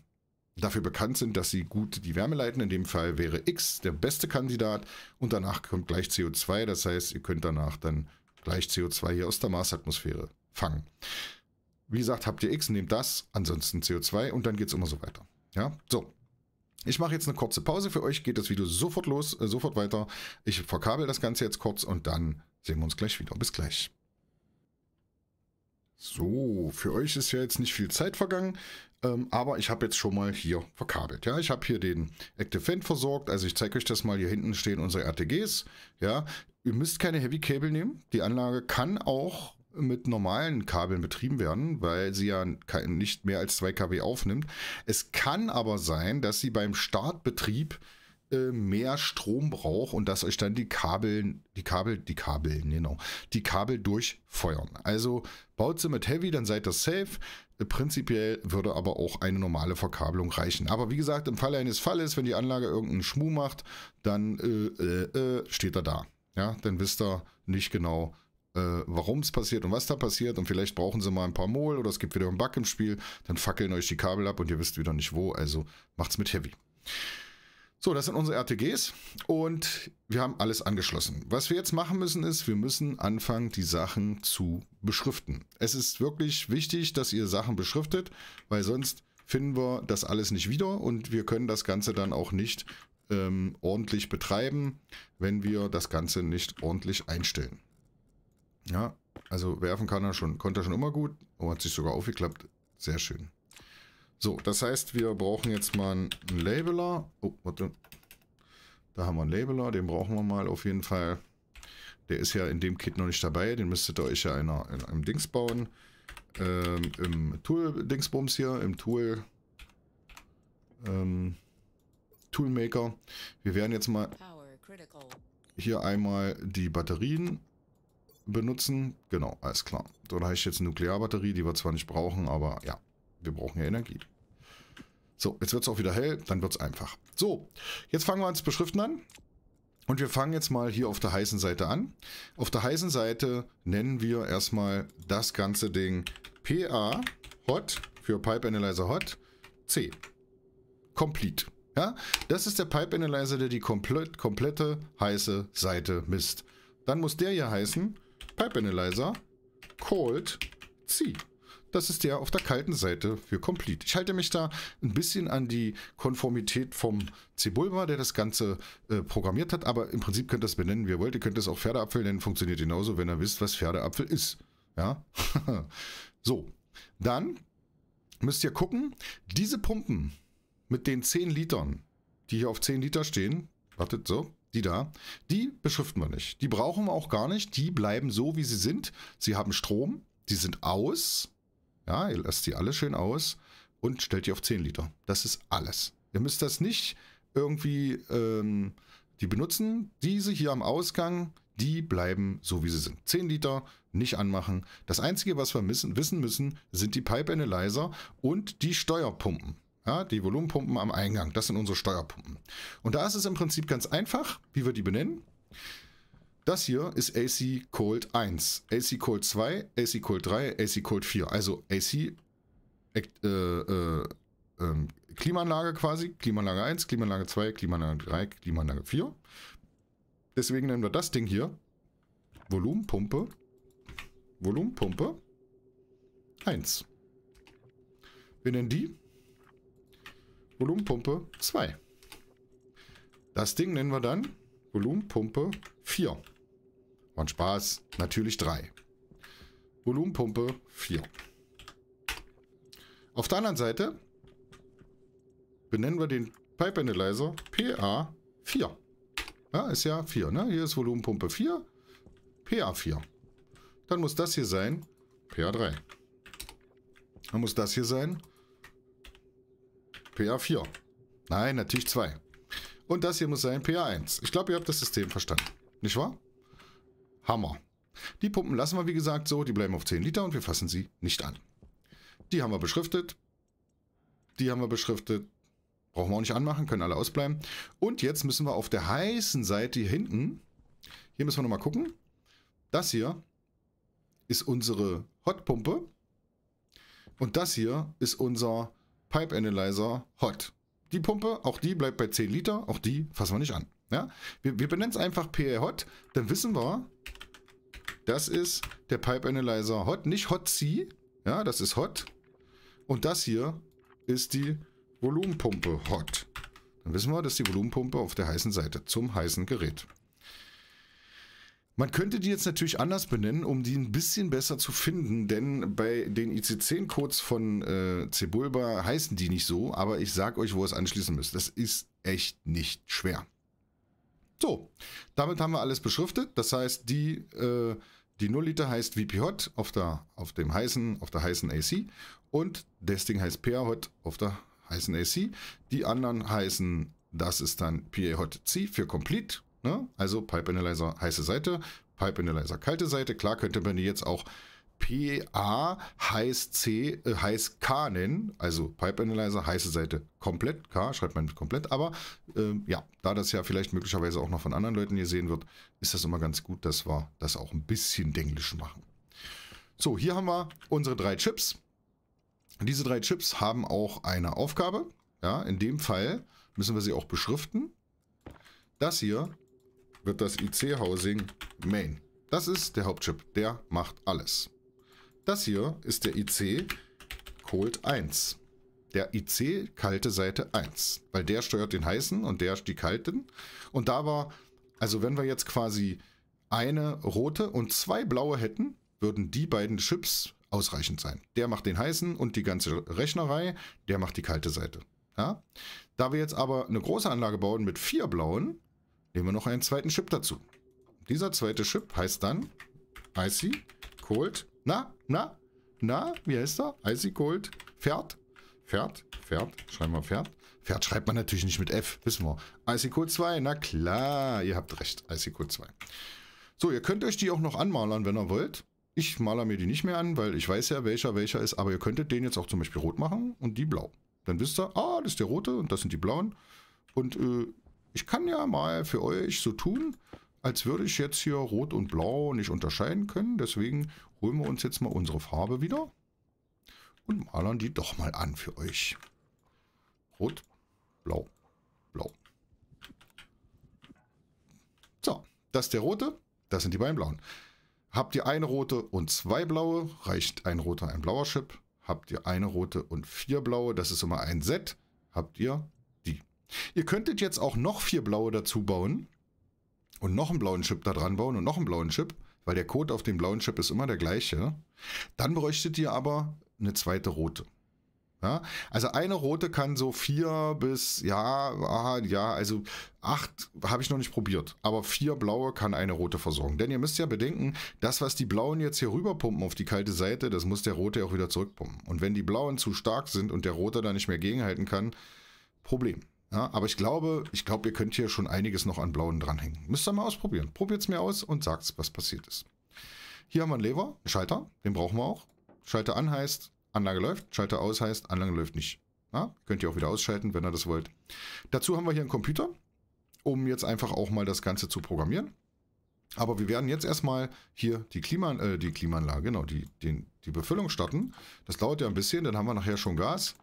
dafür bekannt sind, dass sie gut die Wärme leiten. In dem Fall wäre X der beste Kandidat und danach kommt gleich CO2. Das heißt, ihr könnt danach dann gleich CO2 hier aus der Marsatmosphäre fangen. Wie gesagt, habt ihr X, nehmt das, ansonsten CO2 und dann geht es immer so weiter. Ja, so. Ich mache jetzt eine kurze Pause. Für euch geht das Video sofort los, äh, sofort weiter. Ich verkabel das Ganze jetzt kurz und dann sehen wir uns gleich wieder. Bis gleich. So, für euch ist ja jetzt nicht viel Zeit vergangen, ähm, aber ich habe jetzt schon mal hier verkabelt. Ja, ich habe hier den Active End versorgt, also ich zeige euch das mal. Hier hinten stehen unsere RTGs. Ja, ihr müsst keine Heavy Cable nehmen. Die Anlage kann auch mit normalen Kabeln betrieben werden, weil sie ja nicht mehr als 2 kW aufnimmt. Es kann aber sein, dass sie beim Startbetrieb äh, mehr Strom braucht und dass euch dann die Kabel, die Kabel, die Kabel, genau, die Kabel durchfeuern. Also baut sie mit Heavy, dann seid ihr safe. Prinzipiell würde aber auch eine normale Verkabelung reichen. Aber wie gesagt, im Falle eines Falles, wenn die Anlage irgendeinen Schmuh macht, dann äh, äh, äh steht er da. Ja, dann wisst ihr nicht genau, äh, warum es passiert und was da passiert und vielleicht brauchen sie mal ein paar Mol oder es gibt wieder einen Bug im Spiel, dann fackeln euch die Kabel ab und ihr wisst wieder nicht wo, also macht's mit Heavy. So, das sind unsere RTGs und wir haben alles angeschlossen. Was wir jetzt machen müssen ist, wir müssen anfangen, die Sachen zu beschriften. Es ist wirklich wichtig, dass ihr Sachen beschriftet, weil sonst finden wir das alles nicht wieder und wir können das Ganze dann auch nicht ähm, ordentlich betreiben, wenn wir das Ganze nicht ordentlich einstellen. Ja, also werfen kann er schon, konnte er schon immer gut. Oh, hat sich sogar aufgeklappt. Sehr schön. So, das heißt, wir brauchen jetzt mal einen Labeler. Oh, warte. Da haben wir einen Labeler, den brauchen wir mal auf jeden Fall. Der ist ja in dem Kit noch nicht dabei, den müsstet ihr euch ja in, einem Dings bauen. Ähm, Im Tool-Dingsbums hier, im Tool... Ähm, Toolmaker. Wir werden jetzt mal hier einmal die Batterien benutzen. Genau, alles klar. So, da habe ich jetzt eine Nuklearbatterie, die wir zwar nicht brauchen, aber ja, wir brauchen ja Energie. So, jetzt wird es auch wieder hell, dann wird es einfach. So, jetzt fangen wir ans Beschriften an. Und wir fangen jetzt mal hier auf der heißen Seite an. Auf der heißen Seite nennen wir erstmal das ganze Ding PA Hot für Pipe Analyzer Hot C. Complete. Ja, das ist der Pipe Analyzer, der die komplett, komplette heiße Seite misst. Dann muss der hier heißen Pipe Analyzer, Cold, C. Das ist der auf der kalten Seite für Complete. Ich halte mich da ein bisschen an die Konformität vom Cebulma, der das Ganze äh, programmiert hat, aber im Prinzip könnt ihr das benennen, wie ihr wollt. Ihr könnt es auch Pferdeapfel nennen, funktioniert genauso, wenn ihr wisst, was Pferdeapfel ist. Ja, (laughs) so. Dann müsst ihr gucken, diese Pumpen mit den 10 Litern, die hier auf 10 Liter stehen, wartet so, die da, die beschriften wir nicht. Die brauchen wir auch gar nicht. Die bleiben so, wie sie sind. Sie haben Strom, die sind aus. Ja, ihr lasst die alle schön aus und stellt die auf 10 Liter. Das ist alles. Ihr müsst das nicht irgendwie ähm, die benutzen. Diese hier am Ausgang, die bleiben so, wie sie sind. 10 Liter, nicht anmachen. Das Einzige, was wir müssen, wissen müssen, sind die Pipe Analyzer und die Steuerpumpen. Ja, die Volumenpumpen am Eingang, das sind unsere Steuerpumpen. Und da ist es im Prinzip ganz einfach, wie wir die benennen. Das hier ist AC Cold 1, AC Cold 2, AC Cold 3, AC Cold 4. Also AC äh, äh, äh, Klimaanlage quasi, Klimaanlage 1, Klimaanlage 2, Klimaanlage 3, Klimaanlage 4. Deswegen nennen wir das Ding hier Volumenpumpe, Volumenpumpe 1. Wir nennen die Volumenpumpe 2. Das Ding nennen wir dann Volumenpumpe 4. Und Spaß. Natürlich 3. Volumenpumpe 4. Auf der anderen Seite benennen wir den Pipe Analyzer PA4. Ja, ist ja 4, ne? Hier ist Volumenpumpe 4, PA4. Dann muss das hier sein, PA3. Dann muss das hier sein, PA4. Nein, natürlich 2. Und das hier muss sein PA1. Ich glaube, ihr habt das System verstanden. Nicht wahr? Hammer. Die Pumpen lassen wir, wie gesagt, so. Die bleiben auf 10 Liter und wir fassen sie nicht an. Die haben wir beschriftet. Die haben wir beschriftet. Brauchen wir auch nicht anmachen, können alle ausbleiben. Und jetzt müssen wir auf der heißen Seite hier hinten, hier müssen wir nochmal gucken. Das hier ist unsere Hotpumpe. Und das hier ist unser Pipe Analyzer Hot. Die Pumpe, auch die bleibt bei 10 Liter, auch die fassen wir nicht an. Ja? Wir, wir benennen es einfach PA Hot, dann wissen wir, das ist der Pipe Analyzer Hot, nicht Hot C, ja, das ist Hot. Und das hier ist die Volumenpumpe Hot. Dann wissen wir, dass die Volumenpumpe auf der heißen Seite zum heißen Gerät. Man könnte die jetzt natürlich anders benennen, um die ein bisschen besser zu finden, denn bei den IC10-Codes von äh, Cebulba heißen die nicht so, aber ich sag euch, wo ihr es anschließen müsst. Das ist echt nicht schwer. So, damit haben wir alles beschriftet. Das heißt, die, äh, die 0 Liter heißt VP Hot auf der, auf dem heißen, auf der heißen AC und das Ding heißt PA Hot auf der heißen AC. Die anderen heißen, das ist dann PA Hot C für Complete Ne? Also Pipe Analyzer heiße Seite, Pipe Analyzer kalte Seite. Klar könnte man die jetzt auch PA heiß C äh, heiß K nennen, also Pipe Analyzer heiße Seite komplett K schreibt man komplett, aber äh, ja, da das ja vielleicht möglicherweise auch noch von anderen Leuten gesehen wird, ist das immer ganz gut, dass wir das auch ein bisschen denglisch machen. So, hier haben wir unsere drei Chips. Diese drei Chips haben auch eine Aufgabe. Ja, in dem Fall müssen wir sie auch beschriften. Das hier wird das IC-Housing Main. Das ist der Hauptchip, der macht alles. Das hier ist der IC Cold 1. Der IC kalte Seite 1, weil der steuert den heißen und der die kalten. Und da war, also wenn wir jetzt quasi eine rote und zwei blaue hätten, würden die beiden Chips ausreichend sein. Der macht den heißen und die ganze Rechnerei, der macht die kalte Seite. Ja? Da wir jetzt aber eine große Anlage bauen mit vier blauen, nehmen wir noch einen zweiten Chip dazu. Dieser zweite Chip heißt dann Icy Cold. Na, na, na, wie heißt er? Icy Cold. Pferd. Pferd. Pferd. Schreiben wir Pferd. Pferd schreibt man natürlich nicht mit F, wissen wir. Icy Cold 2. Na klar, ihr habt recht. Icy Cold 2. So, ihr könnt euch die auch noch anmalern, wenn ihr wollt. Ich maler mir die nicht mehr an, weil ich weiß ja, welcher welcher ist. Aber ihr könntet den jetzt auch zum Beispiel rot machen und die blau. Dann wisst ihr, ah, das ist der rote und das sind die blauen. Und äh, ich kann ja mal für euch so tun, als würde ich jetzt hier Rot und Blau nicht unterscheiden können. Deswegen holen wir uns jetzt mal unsere Farbe wieder und malern die doch mal an für euch. Rot, Blau, Blau. So, das ist der rote, das sind die beiden blauen. Habt ihr eine rote und zwei blaue, reicht ein roter, ein blauer Chip. Habt ihr eine rote und vier blaue, das ist immer ein Set. Habt ihr Ihr könntet jetzt auch noch vier blaue dazu bauen und noch einen blauen Chip da dran bauen und noch einen blauen Chip, weil der Code auf dem blauen Chip ist immer der gleiche. Dann bräuchtet ihr aber eine zweite rote. Ja, also eine rote kann so vier bis, ja, aha, ja, also acht habe ich noch nicht probiert, aber vier blaue kann eine rote versorgen. Denn ihr müsst ja bedenken, das, was die blauen jetzt hier rüberpumpen auf die kalte Seite, das muss der rote auch wieder zurückpumpen. Und wenn die blauen zu stark sind und der rote da nicht mehr gegenhalten kann, Problem. Ja, aber ich glaube, ich glaube, ihr könnt hier schon einiges noch an Blauen dranhängen. Müsst ihr mal ausprobieren. Probiert es mir aus und sagt, was passiert ist. Hier haben wir einen Lever, einen Schalter, den brauchen wir auch. Schalter an heißt, Anlage läuft. Schalter aus heißt, Anlage läuft nicht. Ja, könnt ihr auch wieder ausschalten, wenn ihr das wollt. Dazu haben wir hier einen Computer, um jetzt einfach auch mal das Ganze zu programmieren. Aber wir werden jetzt erstmal hier die, Klima, äh, die Klimaanlage, genau, die, den, die Befüllung starten. Das dauert ja ein bisschen, dann haben wir nachher schon Gas.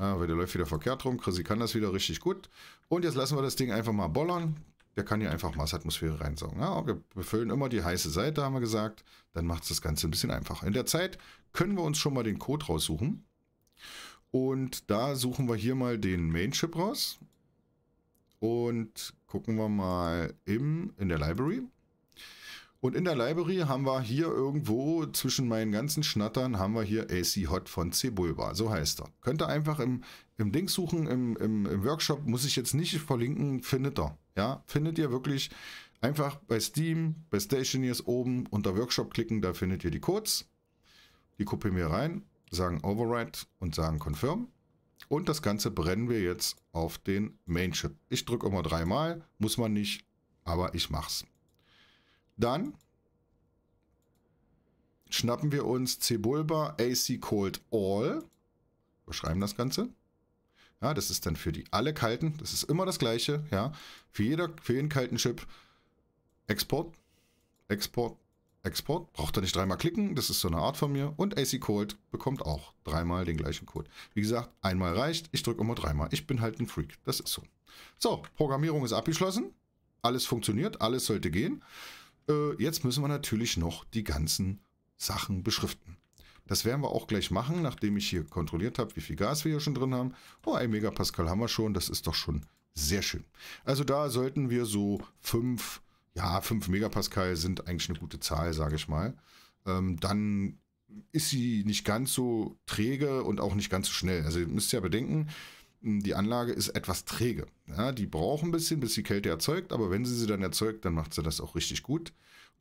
Ja, weil der läuft wieder verkehrt rum. Chrissy kann das wieder richtig gut. Und jetzt lassen wir das Ding einfach mal bollern. Der kann hier einfach Massatmosphäre reinsaugen. Ja, wir befüllen immer die heiße Seite, haben wir gesagt. Dann macht es das Ganze ein bisschen einfacher. In der Zeit können wir uns schon mal den Code raussuchen. Und da suchen wir hier mal den Main raus. Und gucken wir mal im, in der Library. Und in der Library haben wir hier irgendwo zwischen meinen ganzen Schnattern haben wir hier AC Hot von Cebulba. So heißt er. Könnt ihr einfach im, im Ding suchen, im, im, im Workshop, muss ich jetzt nicht verlinken, findet er. Ja, findet ihr wirklich einfach bei Steam, bei Stationeers oben unter Workshop klicken, da findet ihr die Codes. Die kopieren wir rein, sagen Override und sagen Confirm. Und das Ganze brennen wir jetzt auf den Mainchip. Ich drücke immer dreimal, muss man nicht, aber ich mache es. Dann schnappen wir uns Cebulba AC Cold All. Wir schreiben das Ganze. Ja, das ist dann für die alle kalten. Das ist immer das gleiche. Ja, für, jeder, für jeden kalten Chip Export, Export, Export. Braucht er nicht dreimal klicken. Das ist so eine Art von mir. Und AC Cold bekommt auch dreimal den gleichen Code. Wie gesagt, einmal reicht. Ich drücke immer dreimal. Ich bin halt ein Freak. Das ist so. So, Programmierung ist abgeschlossen. Alles funktioniert. Alles sollte gehen. Äh, jetzt müssen wir natürlich noch die ganzen Sachen beschriften. Das werden wir auch gleich machen, nachdem ich hier kontrolliert habe, wie viel Gas wir hier schon drin haben. Oh, ein Megapascal haben wir schon, das ist doch schon sehr schön. Also da sollten wir so 5, ja, 5 Megapascal sind eigentlich eine gute Zahl, sage ich mal. Ähm, dann ist sie nicht ganz so träge und auch nicht ganz so schnell. Also ihr müsst ja bedenken, die Anlage ist etwas träge. Ja, die braucht ein bisschen, bis sie Kälte erzeugt, aber wenn sie sie dann erzeugt, dann macht sie das auch richtig gut.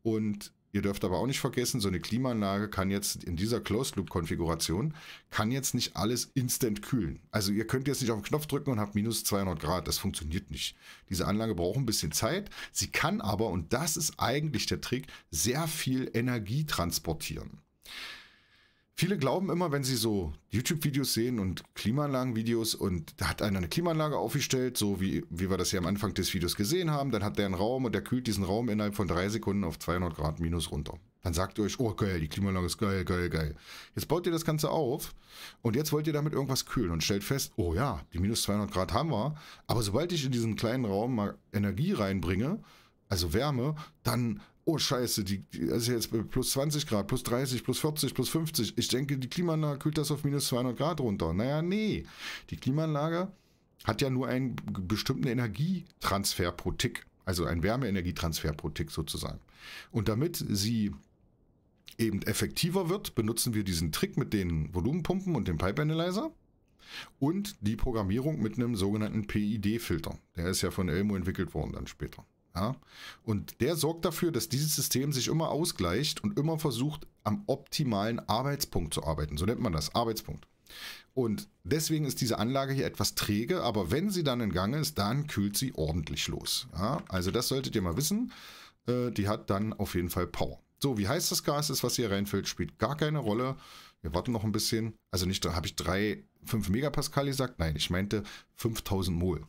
Und ihr dürft aber auch nicht vergessen, so eine Klimaanlage kann jetzt in dieser Closed-Loop-Konfiguration, kann jetzt nicht alles instant kühlen. Also ihr könnt jetzt nicht auf den Knopf drücken und habt minus 200 Grad. Das funktioniert nicht. Diese Anlage braucht ein bisschen Zeit. Sie kann aber, und das ist eigentlich der Trick, sehr viel Energie transportieren. Viele glauben immer, wenn sie so YouTube-Videos sehen und Klimaanlagen-Videos und da hat einer eine Klimaanlage aufgestellt, so wie, wie wir das ja am Anfang des Videos gesehen haben, dann hat der einen Raum und der kühlt diesen Raum innerhalb von drei Sekunden auf 200 Grad minus runter. Dann sagt ihr euch, oh geil, die Klimaanlage ist geil, geil, geil. Jetzt baut ihr das Ganze auf und jetzt wollt ihr damit irgendwas kühlen und stellt fest, oh ja, die minus 200 Grad haben wir, aber sobald ich in diesen kleinen Raum mal Energie reinbringe, also Wärme, dann oh scheiße, die, die also jetzt plus 20 Grad, plus 30, plus 40, plus 50. Ich denke, die Klimaanlage kühlt das auf minus 200 Grad runter. Naja, nee. Die Klimaanlage hat ja nur einen bestimmten Energietransfer pro Tick, also einen Wärmeenergietransfer pro Tick sozusagen. Und damit sie eben effektiver wird, benutzen wir diesen Trick mit den Volumenpumpen und dem Pipe Analyzer und die Programmierung mit einem sogenannten PID-Filter. Der ist ja von Elmo entwickelt worden dann später. Ja? Und der sorgt dafür, dass dieses System sich immer ausgleicht und immer versucht, am optimalen Arbeitspunkt zu arbeiten. So nennt man das, Arbeitspunkt. Und deswegen ist diese Anlage hier etwas träge, aber wenn sie dann in Gang ist, dann kühlt sie ordentlich los. Ja? Also das solltet ihr mal wissen. Äh, die hat dann auf jeden Fall Power. So, wie heiß das Gas ist, was hier reinfällt, spielt gar keine Rolle. Wir warten noch ein bisschen. Also nicht, da habe ich 3, 5 Megapascal gesagt? Nein, ich meinte 5000 Mol.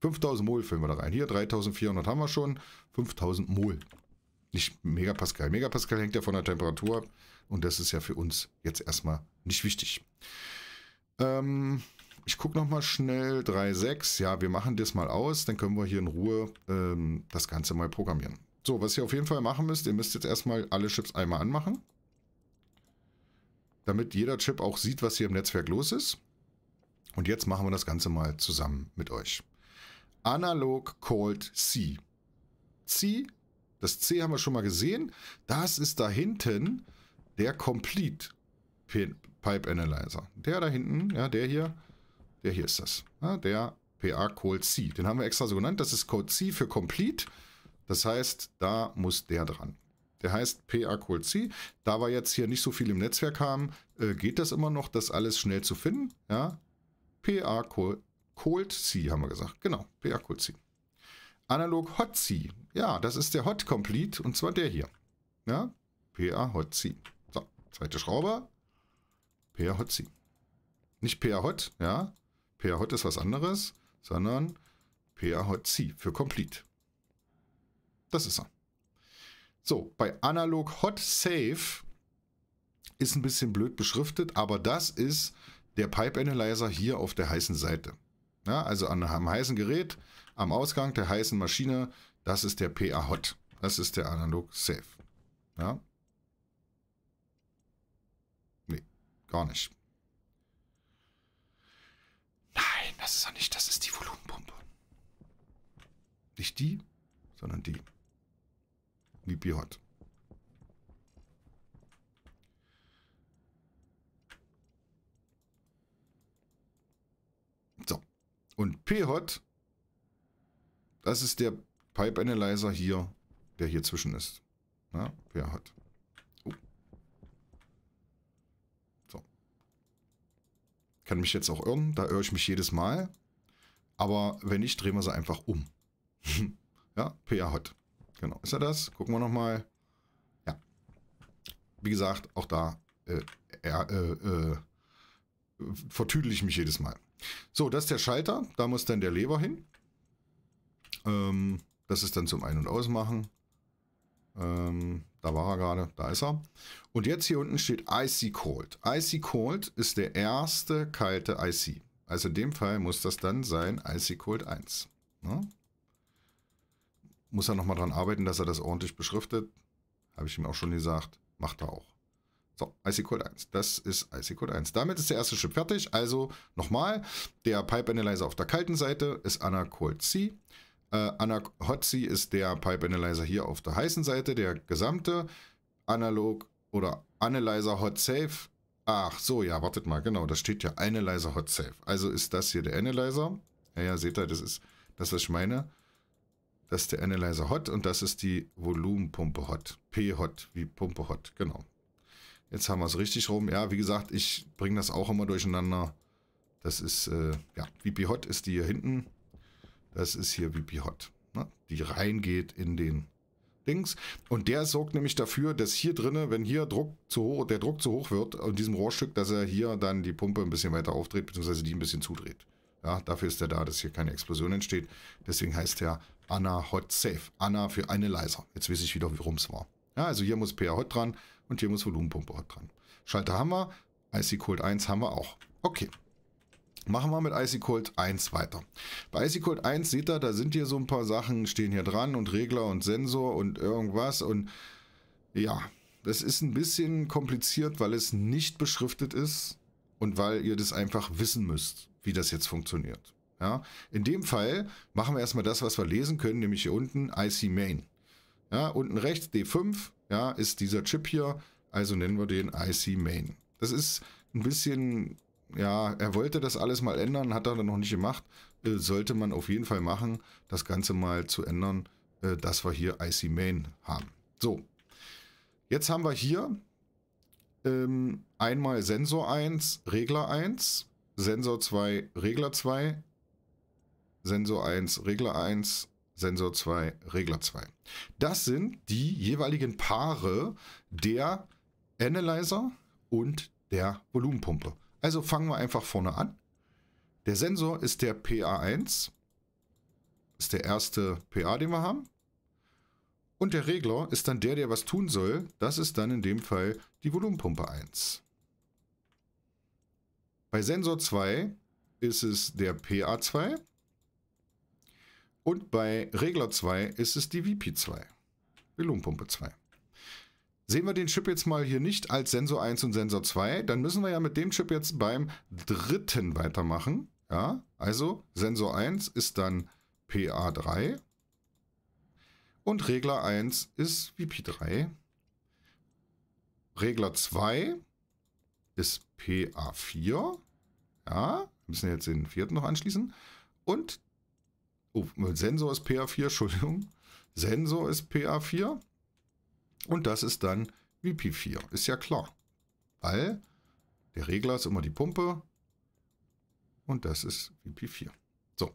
5000 Mol füllen wir da rein. Hier 3400 haben wir schon. 5000 Mol. Nicht Megapascal. Megapascal hängt ja von der Temperatur ab. Und das ist ja für uns jetzt erstmal nicht wichtig. Ähm, ich gucke nochmal schnell. 3,6. Ja, wir machen das mal aus. Dann können wir hier in Ruhe ähm, das Ganze mal programmieren. So, was ihr auf jeden Fall machen müsst, ihr müsst jetzt erstmal alle Chips einmal anmachen. Damit jeder Chip auch sieht, was hier im Netzwerk los ist. Und jetzt machen wir das Ganze mal zusammen mit euch analog called C. C, das C haben wir schon mal gesehen. Das ist da hinten der Complete Pipe Analyzer. Der da hinten, ja, der hier, der hier ist das. Ja, der PA called C. Den haben wir extra so genannt. Das ist Code C für Complete. Das heißt, da muss der dran. Der heißt PA called C. Da wir jetzt hier nicht so viel im Netzwerk haben, äh, geht das immer noch, das alles schnell zu finden. Ja, PA called Cold C haben wir gesagt. Genau, PA Cold C. Analog Hot C. Ja, das ist der Hot Complete und zwar der hier. Ja, PA Hot C. So, zweite Schraube. PA Hot C. Nicht PA Hot, ja. PA Hot ist was anderes, sondern PA Hot C für Complete. Das ist er. So, bei Analog Hot Safe ist ein bisschen blöd beschriftet, aber das ist der Pipe Analyzer hier auf der heißen Seite. Ja, ne? also an einem heißen Gerät, am Ausgang der heißen Maschine, das ist der PA-Hot. Das ist der analog Safe. Ja? Nee, gar nicht. Nein, das ist er nicht. Das ist die Volumenpumpe. Nicht die, sondern die. Wie Hot. Und phot, das ist der Pipe Analyzer hier, der hier zwischen ist. Ja, phot. Oh. So. Kann mich jetzt auch irren, da irre ich mich jedes Mal. Aber wenn nicht, drehen wir sie einfach um. (laughs) ja, phot. Genau, ist er das? Gucken wir nochmal. Ja. Wie gesagt, auch da äh, äh, äh, vertüdel ich mich jedes Mal. So, das ist der Schalter. Da muss dann der Lever hin. Ähm, das ist dann zum Ein- und Ausmachen. Ähm, da war er gerade, da ist er. Und jetzt hier unten steht Icy Cold. Icy Cold ist der erste kalte IC. Also in dem Fall muss das dann sein Icy Cold 1. Ne? Muss er nochmal dran arbeiten, dass er das ordentlich beschriftet. Habe ich ihm auch schon gesagt. Macht er auch. So, IC-Code 1. Das ist IC-Code 1. Damit ist der erste Schritt fertig. Also nochmal, der Pipe Analyzer auf der kalten Seite ist anacold C. Äh, Anna C ist der Pipe Analyzer hier auf der heißen Seite. Der gesamte Analog oder Analyzer Hot Safe. Ach so, ja, wartet mal, genau, das steht ja Analyzer Hot Safe. Also ist das hier der Analyzer. Ja, ja, seht ihr, das ist das, was ich meine. Das ist der Analyzer Hot und das ist die Volumenpumpe Hot. P-Hot, wie Pumpe Hot, genau. Jetzt haben wir es richtig rum. Ja, wie gesagt, ich bringe das auch immer durcheinander. Das ist, äh, ja, VP Hot ist die hier hinten. Das ist hier VP Hot, ne? die reingeht in den Dings. Und der sorgt nämlich dafür, dass hier drinnen, wenn hier Druck zu hoch, der Druck zu hoch wird, in diesem Rohrstück, dass er hier dann die Pumpe ein bisschen weiter aufdreht, beziehungsweise die ein bisschen zudreht. Ja, dafür ist er da, dass hier keine Explosion entsteht. Deswegen heißt er Anna Hot Safe. Anna für eine Leiser. Jetzt weiß ich wieder, wie rum es war. Ja, also hier muss PR Hot dran und hier muss Volumenpumpe dran. Schalter haben wir, IC Cold 1 haben wir auch. Okay. Machen wir mit IC Cold 1 weiter. Bei IC Cold 1 seht ihr, da sind hier so ein paar Sachen, stehen hier dran und Regler und Sensor und irgendwas und ja, das ist ein bisschen kompliziert, weil es nicht beschriftet ist und weil ihr das einfach wissen müsst, wie das jetzt funktioniert. Ja, in dem Fall machen wir erstmal das, was wir lesen können, nämlich hier unten IC Main. Ja, unten rechts D5, ja, ist dieser Chip hier. Also nennen wir den IC Main. Das ist ein bisschen, ja, er wollte das alles mal ändern, hat er dann noch nicht gemacht. Äh, sollte man auf jeden Fall machen, das Ganze mal zu ändern, äh, dass wir hier IC Main haben. So, jetzt haben wir hier ähm, einmal Sensor 1, Regler 1, Sensor 2, Regler 2, Sensor 1, Regler 1, Sensor 2, Regler 2. Das sind die jeweiligen Paare der Analyzer und der Volumenpumpe. Also fangen wir einfach vorne an. Der Sensor ist der PA1, ist der erste PA, den wir haben. Und der Regler ist dann der, der was tun soll. Das ist dann in dem Fall die Volumenpumpe 1. Bei Sensor 2 ist es der PA2 und bei Regler 2 ist es die VP2, Volumenpumpe 2. Sehen wir den Chip jetzt mal hier nicht als Sensor 1 und Sensor 2, dann müssen wir ja mit dem Chip jetzt beim dritten weitermachen. Ja, also Sensor 1 ist dann PA3 und Regler 1 ist VP3. Regler 2 ist PA4. Ja, müssen wir jetzt den vierten noch anschließen. Und Oh, Sensor ist PA4, Entschuldigung. Sensor ist PA4. Und das ist dann VP4. Ist ja klar. Weil der Regler ist immer die Pumpe. Und das ist VP4. So,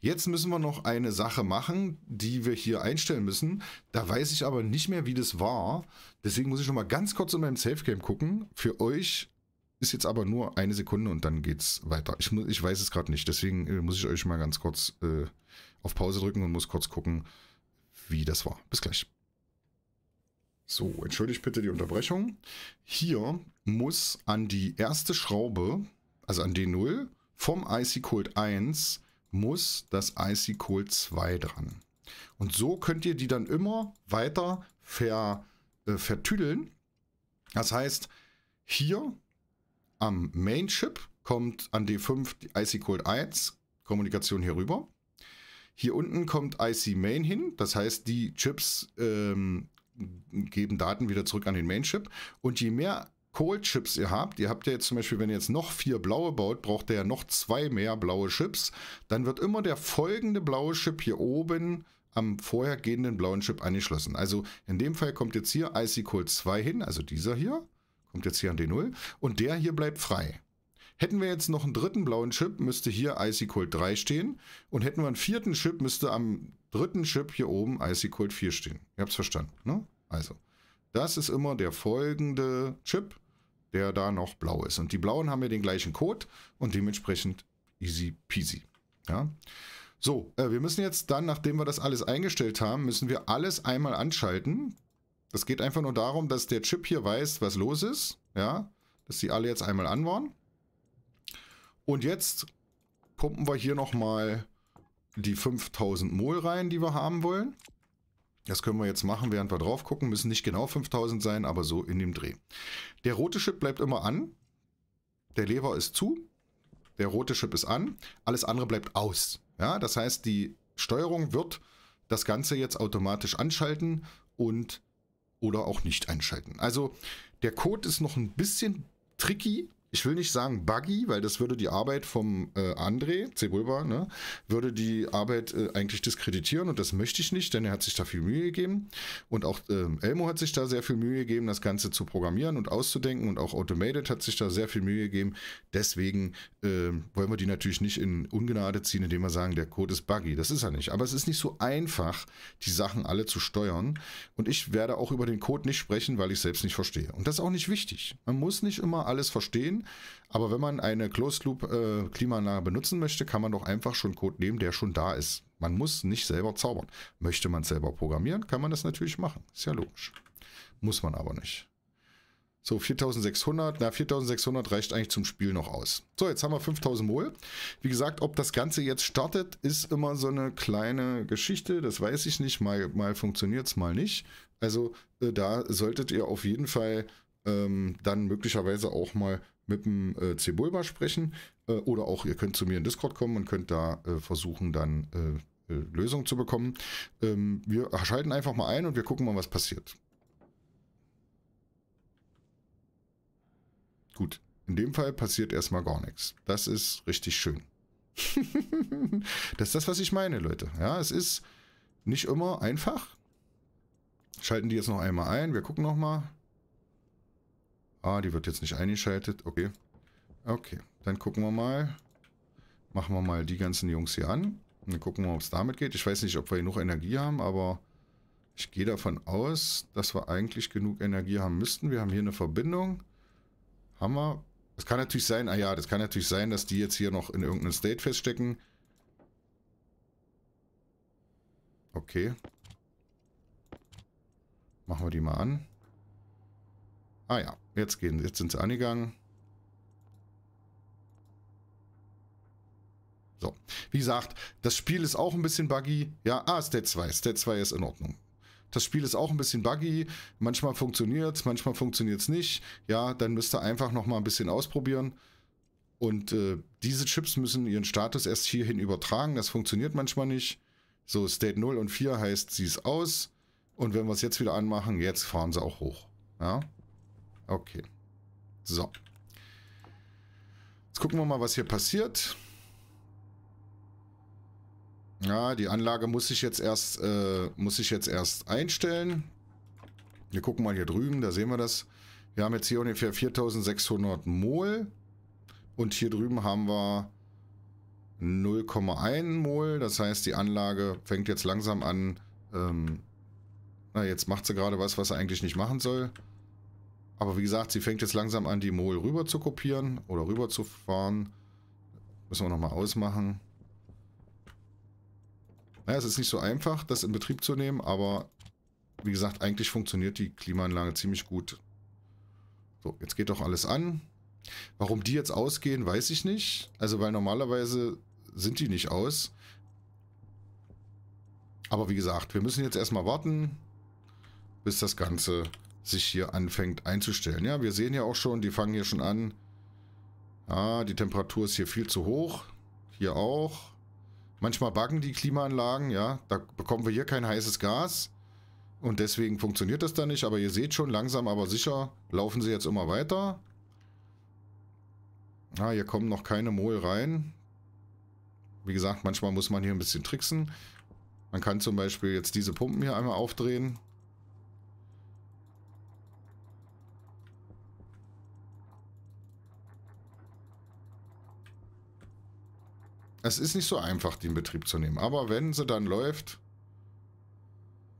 jetzt müssen wir noch eine Sache machen, die wir hier einstellen müssen. Da weiß ich aber nicht mehr, wie das war. Deswegen muss ich noch mal ganz kurz in meinem Safe Game gucken. Für euch ist jetzt aber nur eine Sekunde und dann geht's weiter. Ich, ich weiß es gerade nicht, deswegen äh, muss ich euch mal ganz kurz äh, auf Pause drücken und muss kurz gucken, wie das war. Bis gleich. So, entschuldigt bitte die Unterbrechung. Hier muss an die erste Schraube, also an D0, vom IC Cold 1 muss das IC Cold 2 dran. Und so könnt ihr die dann immer weiter ver, äh, vertüdeln. Das heißt, hier am Main Chip kommt an D5 die IC Cold 1, Kommunikation hier rüber. Hier unten kommt IC Main hin, das heißt, die Chips ähm, geben Daten wieder zurück an den Main Chip. Und je mehr Cold Chips ihr habt, ihr habt ja jetzt zum Beispiel, wenn ihr jetzt noch vier blaue baut, braucht ihr ja noch zwei mehr blaue Chips. Dann wird immer der folgende blaue Chip hier oben am vorhergehenden blauen Chip angeschlossen. Also in dem Fall kommt jetzt hier IC Cold 2 hin, also dieser hier. Kommt jetzt hier an D0. Und der hier bleibt frei. Hätten wir jetzt noch einen dritten blauen Chip, müsste hier Icy Cold 3 stehen. Und hätten wir einen vierten Chip, müsste am dritten Chip hier oben Icy Cold 4 stehen. Ihr habt es verstanden, ne? Also, das ist immer der folgende Chip, der da noch blau ist. Und die blauen haben ja den gleichen Code und dementsprechend easy peasy. Ja. So, äh, wir müssen jetzt dann, nachdem wir das alles eingestellt haben, müssen wir alles einmal anschalten. Das geht einfach nur darum, dass der Chip hier weiß, was los ist. Ja, dass sie alle jetzt einmal an waren. Und jetzt pumpen wir hier nochmal die 5000 Mol rein, die wir haben wollen. Das können wir jetzt machen, während wir drauf gucken. Müssen nicht genau 5000 sein, aber so in dem Dreh. Der rote Chip bleibt immer an. Der Lever ist zu. Der rote Chip ist an. Alles andere bleibt aus. Ja, das heißt, die Steuerung wird das Ganze jetzt automatisch anschalten und oder auch nicht einschalten. Also der Code ist noch ein bisschen tricky, ich will nicht sagen buggy, weil das würde die Arbeit vom äh, André Zebulba, ne, würde die Arbeit äh, eigentlich diskreditieren und das möchte ich nicht, denn er hat sich da viel Mühe gegeben und auch äh, Elmo hat sich da sehr viel Mühe gegeben, das Ganze zu programmieren und auszudenken und auch Automated hat sich da sehr viel Mühe gegeben. Deswegen äh, wollen wir die natürlich nicht in Ungnade ziehen, indem wir sagen, der Code ist buggy. Das ist er nicht. Aber es ist nicht so einfach, die Sachen alle zu steuern und ich werde auch über den Code nicht sprechen, weil ich selbst nicht verstehe. Und das ist auch nicht wichtig. Man muss nicht immer alles verstehen aber wenn man eine Closed Loop äh, klimaanlage benutzen möchte, kann man doch einfach schon Code nehmen, der schon da ist. Man muss nicht selber zaubern. Möchte man selber programmieren, kann man das natürlich machen. Ist ja logisch. Muss man aber nicht. So, 4600, na 4600 reicht eigentlich zum Spiel noch aus. So, jetzt haben wir 5000 Mol. Wie gesagt, ob das Ganze jetzt startet, ist immer so eine kleine Geschichte. Das weiß ich nicht. Mal, mal funktioniert es, mal nicht. Also äh, da solltet ihr auf jeden Fall ähm, dann möglicherweise auch mal mit dem äh, Cebulba sprechen äh, oder auch ihr könnt zu mir in Discord kommen und könnt da äh, versuchen, dann äh, äh Lösungen zu bekommen. Ähm, wir schalten einfach mal ein und wir gucken mal, was passiert. Gut, in dem Fall passiert erstmal gar nichts. Das ist richtig schön. (laughs) das ist das, was ich meine, Leute. Ja, es ist nicht immer einfach. Schalten die jetzt noch einmal ein. Wir gucken nochmal. mal. Ah, die wird jetzt nicht eingeschaltet. Okay. Okay, dann gucken wir mal. Machen wir mal die ganzen Jungs hier an. dann gucken wir, ob es damit geht. Ich weiß nicht, ob wir genug Energie haben, aber ich gehe davon aus, dass wir eigentlich genug Energie haben müssten. Wir haben hier eine Verbindung. Haben wir. Es kann natürlich sein, ah ja, das kann natürlich sein, dass die jetzt hier noch in irgendeinem State feststecken. Okay. Machen wir die mal an. Ah ja. Jetzt gehen, jetzt sind sie angegangen. So, wie gesagt, das Spiel ist auch ein bisschen buggy. Ja, ah, Stat 2. Stat 2 ist in Ordnung. Das Spiel ist auch ein bisschen buggy. Manchmal funktioniert es, manchmal funktioniert es nicht. Ja, dann müsst ihr einfach nochmal ein bisschen ausprobieren. Und äh, diese Chips müssen ihren Status erst hierhin übertragen. Das funktioniert manchmal nicht. So, State 0 und 4 heißt, sie ist aus. Und wenn wir es jetzt wieder anmachen, jetzt fahren sie auch hoch. Ja, Okay. So. Jetzt gucken wir mal, was hier passiert. Ja, die Anlage muss ich jetzt erst, äh, muss ich jetzt erst einstellen. Wir gucken mal hier drüben, da sehen wir das. Wir haben jetzt hier ungefähr 4600 Mol. Und hier drüben haben wir 0,1 Mol. Das heißt, die Anlage fängt jetzt langsam an. Ähm, na, jetzt macht sie gerade was, was sie eigentlich nicht machen soll. Aber wie gesagt, sie fängt jetzt langsam an, die Mol rüber zu kopieren oder rüber zu fahren. Müssen wir nochmal ausmachen. Naja, es ist nicht so einfach, das in Betrieb zu nehmen, aber wie gesagt, eigentlich funktioniert die Klimaanlage ziemlich gut. So, jetzt geht doch alles an. Warum die jetzt ausgehen, weiß ich nicht. Also, weil normalerweise sind die nicht aus. Aber wie gesagt, wir müssen jetzt erstmal warten, bis das Ganze sich hier anfängt einzustellen. Ja, wir sehen ja auch schon, die fangen hier schon an. Ah, die Temperatur ist hier viel zu hoch. Hier auch. Manchmal buggen die Klimaanlagen, ja. Da bekommen wir hier kein heißes Gas. Und deswegen funktioniert das dann nicht. Aber ihr seht schon, langsam aber sicher laufen sie jetzt immer weiter. Ah, hier kommen noch keine Mol rein. Wie gesagt, manchmal muss man hier ein bisschen tricksen. Man kann zum Beispiel jetzt diese Pumpen hier einmal aufdrehen. Es ist nicht so einfach, die in Betrieb zu nehmen. Aber wenn sie dann läuft,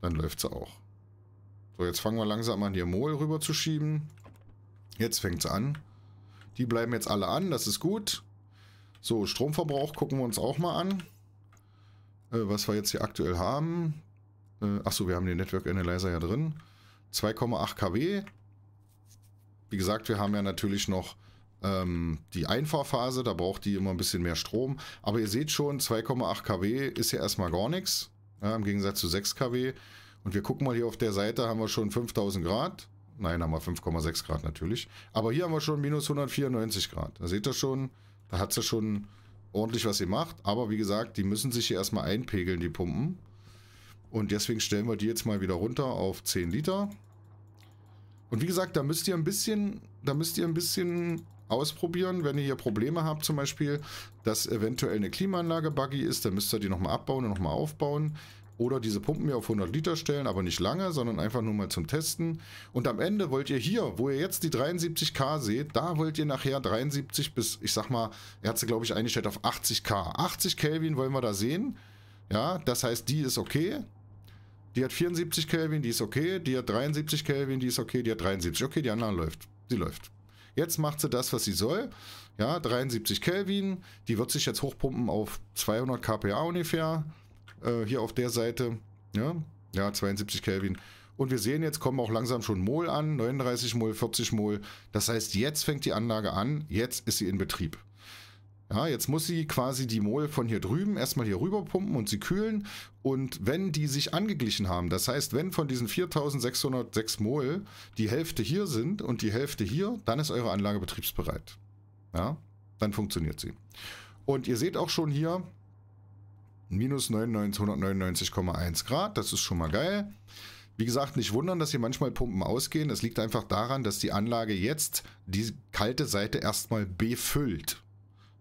dann läuft sie auch. So, jetzt fangen wir langsam an, hier Mol rüber zu schieben. Jetzt fängt es an. Die bleiben jetzt alle an, das ist gut. So, Stromverbrauch gucken wir uns auch mal an. Äh, was wir jetzt hier aktuell haben. Äh, achso, wir haben den Network Analyzer ja drin. 2,8 kW. Wie gesagt, wir haben ja natürlich noch ähm, die Einfahrphase, da braucht die immer ein bisschen mehr Strom. Aber ihr seht schon, 2,8 kW ist ja erstmal gar nichts, ja, im Gegensatz zu 6 kW. Und wir gucken mal hier auf der Seite, haben wir schon 5000 Grad. Nein, haben wir 5,6 Grad natürlich. Aber hier haben wir schon minus 194 Grad. Da seht ihr schon, da hat sie schon ordentlich was macht. Aber wie gesagt, die müssen sich hier erstmal einpegeln, die Pumpen. Und deswegen stellen wir die jetzt mal wieder runter auf 10 Liter. Und wie gesagt, da müsst ihr ein bisschen, da müsst ihr ein bisschen ausprobieren, wenn ihr hier Probleme habt zum Beispiel, dass eventuell eine Klimaanlage buggy ist, dann müsst ihr die nochmal abbauen und nochmal aufbauen. Oder diese Pumpen hier auf 100 Liter stellen, aber nicht lange, sondern einfach nur mal zum Testen. Und am Ende wollt ihr hier, wo ihr jetzt die 73k seht, da wollt ihr nachher 73 bis, ich sag mal, er hat sie glaube ich eingestellt auf 80k. 80 Kelvin wollen wir da sehen. Ja, das heißt, die ist okay. Die hat 74 Kelvin, die ist okay. Die hat 73 Kelvin, die ist okay. Die hat 73. Okay, die anderen läuft. Die läuft. Jetzt macht sie das, was sie soll. Ja, 73 Kelvin. Die wird sich jetzt hochpumpen auf 200 kPa ungefähr. Äh, hier auf der Seite. Ja, ja 72 Kelvin. Und wir sehen jetzt, kommen auch langsam schon Mol an, 39 Mol, 40 Mol. Das heißt, jetzt fängt die Anlage an, jetzt ist sie in Betrieb. Ja, jetzt muss sie quasi die Mol von hier drüben erstmal hier rüber pumpen und sie kühlen. Und wenn die sich angeglichen haben, das heißt, wenn von diesen 4606 Mol die Hälfte hier sind und die Hälfte hier, dann ist eure Anlage betriebsbereit. Ja, dann funktioniert sie. Und ihr seht auch schon hier, minus 199,1 Grad, das ist schon mal geil. Wie gesagt, nicht wundern, dass hier manchmal Pumpen ausgehen. Das liegt einfach daran, dass die Anlage jetzt die kalte Seite erstmal befüllt.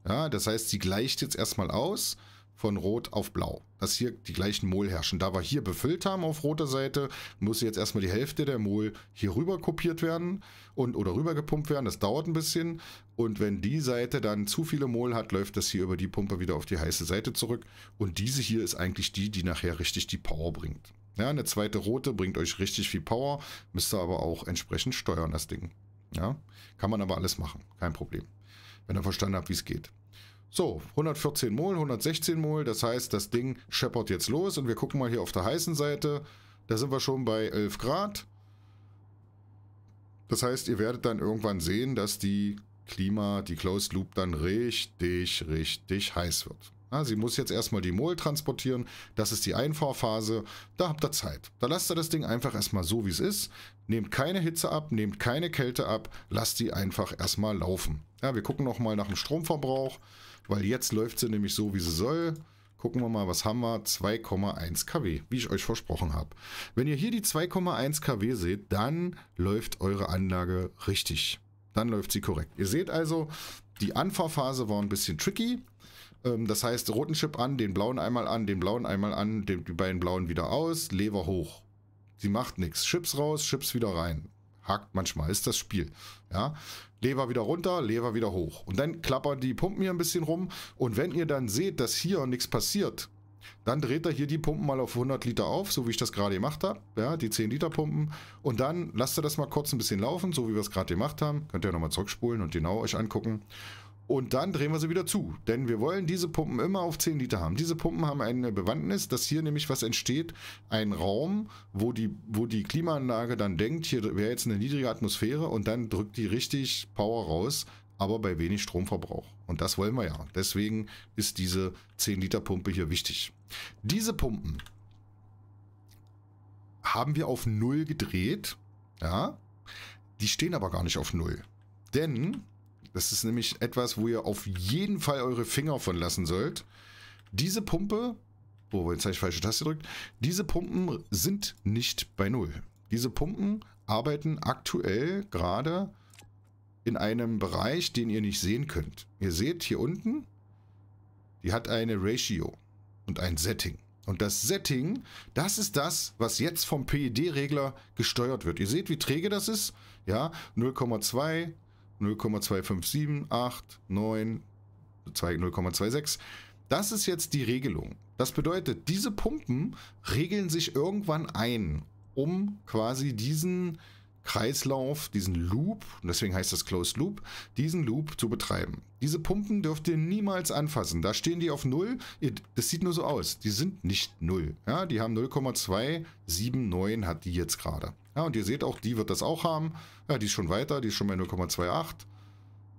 Ja, das heißt, sie gleicht jetzt erstmal aus von Rot auf Blau, dass hier die gleichen Mol herrschen. Da wir hier befüllt haben auf roter Seite, muss jetzt erstmal die Hälfte der Mol hier rüber kopiert werden und oder rüber gepumpt werden. Das dauert ein bisschen. Und wenn die Seite dann zu viele Mol hat, läuft das hier über die Pumpe wieder auf die heiße Seite zurück. Und diese hier ist eigentlich die, die nachher richtig die Power bringt. Ja, eine zweite rote bringt euch richtig viel Power, müsst ihr aber auch entsprechend steuern, das Ding. Ja, kann man aber alles machen, kein Problem wenn ihr verstanden habt, wie es geht. So, 114 Mol, 116 Mol, das heißt, das Ding scheppert jetzt los und wir gucken mal hier auf der heißen Seite. Da sind wir schon bei 11 Grad. Das heißt, ihr werdet dann irgendwann sehen, dass die Klima, die Closed Loop dann richtig, richtig heiß wird. Ja, sie muss jetzt erstmal die Mol transportieren. Das ist die Einfahrphase. Da habt ihr Zeit. Da lasst ihr das Ding einfach erstmal so, wie es ist. Nehmt keine Hitze ab, nehmt keine Kälte ab. Lasst die einfach erstmal laufen. Ja, wir gucken nochmal nach dem Stromverbrauch, weil jetzt läuft sie nämlich so, wie sie soll. Gucken wir mal, was haben wir? 2,1 kW, wie ich euch versprochen habe. Wenn ihr hier die 2,1 kW seht, dann läuft eure Anlage richtig. Dann läuft sie korrekt. Ihr seht also, die Anfahrphase war ein bisschen tricky. Ähm, das heißt, roten Chip an, den blauen einmal an, den blauen einmal an, die beiden blauen wieder aus, Lever hoch. Sie macht nichts. Chips raus, Chips wieder rein. Hakt manchmal, ist das Spiel. Ja, Leber wieder runter, Leber wieder hoch. Und dann klappern die Pumpen hier ein bisschen rum. Und wenn ihr dann seht, dass hier nichts passiert, dann dreht er hier die Pumpen mal auf 100 Liter auf, so wie ich das gerade gemacht habe. Ja, die 10 Liter Pumpen. Und dann lasst ihr das mal kurz ein bisschen laufen, so wie wir es gerade gemacht haben. Könnt ihr nochmal zurückspulen und genau euch angucken. Und dann drehen wir sie wieder zu, denn wir wollen diese Pumpen immer auf 10 Liter haben. Diese Pumpen haben eine Bewandtnis, dass hier nämlich was entsteht, ein Raum, wo die, wo die Klimaanlage dann denkt, hier wäre jetzt eine niedrige Atmosphäre und dann drückt die richtig Power raus, aber bei wenig Stromverbrauch. Und das wollen wir ja. Deswegen ist diese 10 Liter Pumpe hier wichtig. Diese Pumpen haben wir auf 0 gedreht, ja, die stehen aber gar nicht auf 0. Denn das ist nämlich etwas, wo ihr auf jeden Fall eure Finger von lassen sollt. Diese Pumpe, oh, jetzt habe ich falsche Taste gedrückt, diese Pumpen sind nicht bei Null. Diese Pumpen arbeiten aktuell gerade in einem Bereich, den ihr nicht sehen könnt. Ihr seht hier unten, die hat eine Ratio und ein Setting. Und das Setting, das ist das, was jetzt vom ped regler gesteuert wird. Ihr seht, wie träge das ist. Ja, 0,2, 0,257, 0,26. Das ist jetzt die Regelung. Das bedeutet, diese Pumpen regeln sich irgendwann ein, um quasi diesen Kreislauf, diesen Loop, und deswegen heißt das Closed Loop, diesen Loop zu betreiben. Diese Pumpen dürft ihr niemals anfassen. Da stehen die auf 0. das sieht nur so aus. Die sind nicht 0. Ja, die haben 0,279 hat die jetzt gerade. Ja, und ihr seht auch, die wird das auch haben. Ja, die ist schon weiter, die ist schon bei 0,28.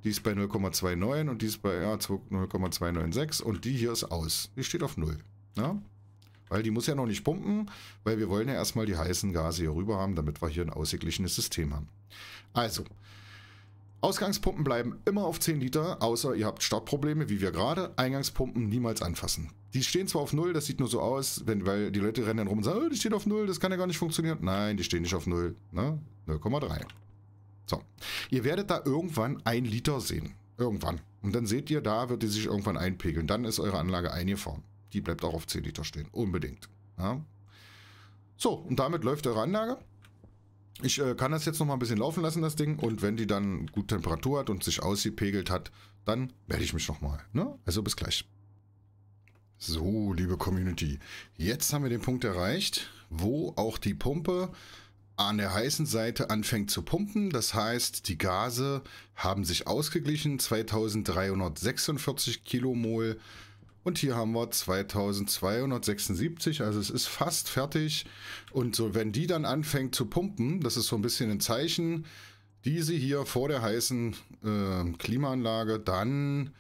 Die ist bei 0,29 und die ist bei ja, 0,296 und die hier ist aus. Die steht auf 0. Ja? Weil die muss ja noch nicht pumpen, weil wir wollen ja erstmal die heißen Gase hier rüber haben, damit wir hier ein ausgeglichenes System haben. Also, Ausgangspumpen bleiben immer auf 10 Liter, außer ihr habt Startprobleme, wie wir gerade. Eingangspumpen niemals anfassen. Die stehen zwar auf Null, das sieht nur so aus, wenn, weil die Leute rennen dann rum und sagen, oh, die stehen auf Null, das kann ja gar nicht funktionieren. Nein, die stehen nicht auf Null. Ne? 0,3. So. Ihr werdet da irgendwann ein Liter sehen. Irgendwann. Und dann seht ihr, da wird die sich irgendwann einpegeln. Dann ist eure Anlage eingefahren. Die bleibt auch auf 10 Liter stehen. Unbedingt. Ja? So, und damit läuft eure Anlage. Ich äh, kann das jetzt nochmal ein bisschen laufen lassen, das Ding. Und wenn die dann gut Temperatur hat und sich ausgepegelt hat, dann melde ich mich nochmal. Ne? Also bis gleich. So, liebe Community, jetzt haben wir den Punkt erreicht, wo auch die Pumpe an der heißen Seite anfängt zu pumpen. Das heißt, die Gase haben sich ausgeglichen, 2346 Kilomol und hier haben wir 2276, also es ist fast fertig. Und so, wenn die dann anfängt zu pumpen, das ist so ein bisschen ein Zeichen, diese hier vor der heißen äh, Klimaanlage, dann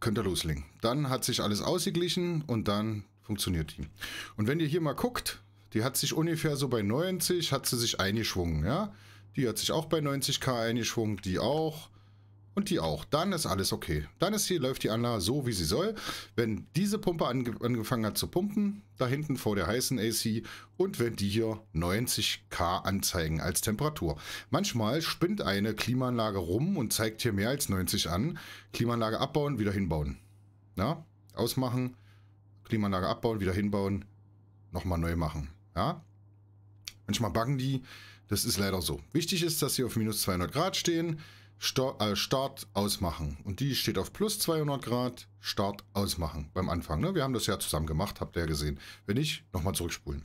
könnt ihr loslegen. Dann hat sich alles ausgeglichen und dann funktioniert die. Und wenn ihr hier mal guckt, die hat sich ungefähr so bei 90, hat sie sich eingeschwungen, ja. Die hat sich auch bei 90k eingeschwungen, die auch und die auch. Dann ist alles okay. Dann ist hier, läuft die Anlage so, wie sie soll. Wenn diese Pumpe ange angefangen hat zu pumpen, da hinten vor der heißen AC und wenn die hier 90 K anzeigen als Temperatur. Manchmal spinnt eine Klimaanlage rum und zeigt hier mehr als 90 an. Klimaanlage abbauen, wieder hinbauen. Ja? Ausmachen, Klimaanlage abbauen, wieder hinbauen, nochmal neu machen. Ja? Manchmal buggen die. Das ist leider so. Wichtig ist, dass sie auf minus 200 Grad stehen. Start, äh, Start ausmachen. Und die steht auf plus 200 Grad, Start ausmachen beim Anfang. Ne? Wir haben das ja zusammen gemacht, habt ihr ja gesehen. Wenn nicht, nochmal zurückspulen.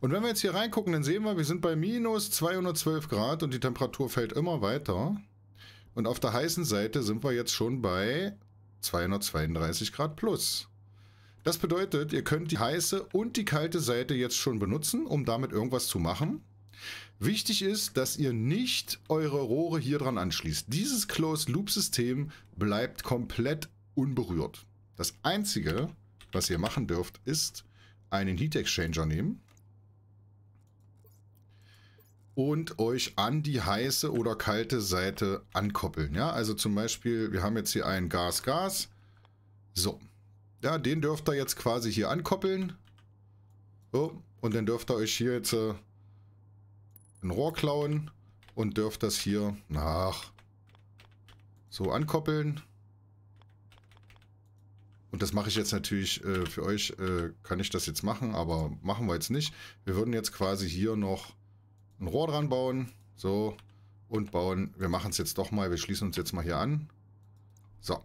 Und wenn wir jetzt hier reingucken, dann sehen wir, wir sind bei minus 212 Grad und die Temperatur fällt immer weiter. Und auf der heißen Seite sind wir jetzt schon bei 232 Grad plus. Das bedeutet, ihr könnt die heiße und die kalte Seite jetzt schon benutzen, um damit irgendwas zu machen. Wichtig ist, dass ihr nicht eure Rohre hier dran anschließt. Dieses Closed-Loop-System bleibt komplett unberührt. Das Einzige, was ihr machen dürft, ist einen Heat Exchanger nehmen und euch an die heiße oder kalte Seite ankoppeln. Ja, also zum Beispiel, wir haben jetzt hier einen Gas-Gas. So, ja, den dürft ihr jetzt quasi hier ankoppeln. So, und dann dürft ihr euch hier jetzt äh, ein Rohr klauen und dürft das hier nach so ankoppeln. Und das mache ich jetzt natürlich äh, für euch, äh, kann ich das jetzt machen, aber machen wir jetzt nicht. Wir würden jetzt quasi hier noch ein Rohr dran bauen, so, und bauen, wir machen es jetzt doch mal, wir schließen uns jetzt mal hier an. So.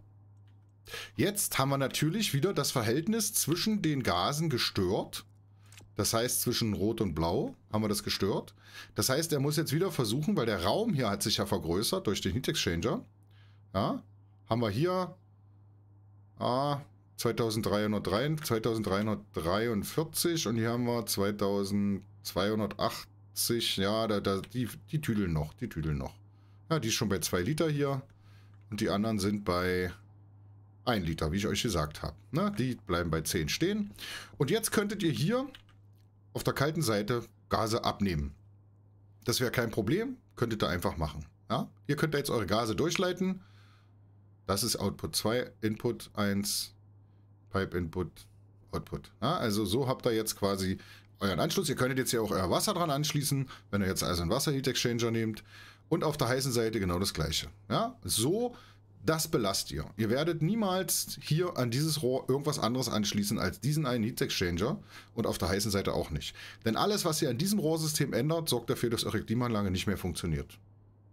Jetzt haben wir natürlich wieder das Verhältnis zwischen den Gasen gestört. Das heißt, zwischen Rot und Blau haben wir das gestört. Das heißt, er muss jetzt wieder versuchen, weil der Raum hier hat sich ja vergrößert durch den Heat Exchanger. Ja, haben wir hier ah, 2303, 2343 und hier haben wir 2280. Ja, da, da, die, die tüdeln noch, die tüdeln noch. Ja, die ist schon bei 2 Liter hier und die anderen sind bei 1 Liter, wie ich euch gesagt habe. Die bleiben bei 10 stehen. Und jetzt könntet ihr hier auf der kalten Seite Gase abnehmen. Das wäre kein Problem, könntet ihr einfach machen. Ja? Ihr könnt da jetzt eure Gase durchleiten. Das ist Output 2, Input 1, Pipe Input, Output. Ja? Also so habt ihr jetzt quasi euren Anschluss. Ihr könntet jetzt hier auch euer Wasser dran anschließen, wenn ihr jetzt also einen Wasser Heat Exchanger nehmt. Und auf der heißen Seite genau das gleiche. Ja? So das belasst ihr. Ihr werdet niemals hier an dieses Rohr irgendwas anderes anschließen als diesen einen Heat Exchanger und auf der heißen Seite auch nicht. Denn alles, was ihr an diesem Rohrsystem ändert, sorgt dafür, dass eure Klimaanlage nicht mehr funktioniert.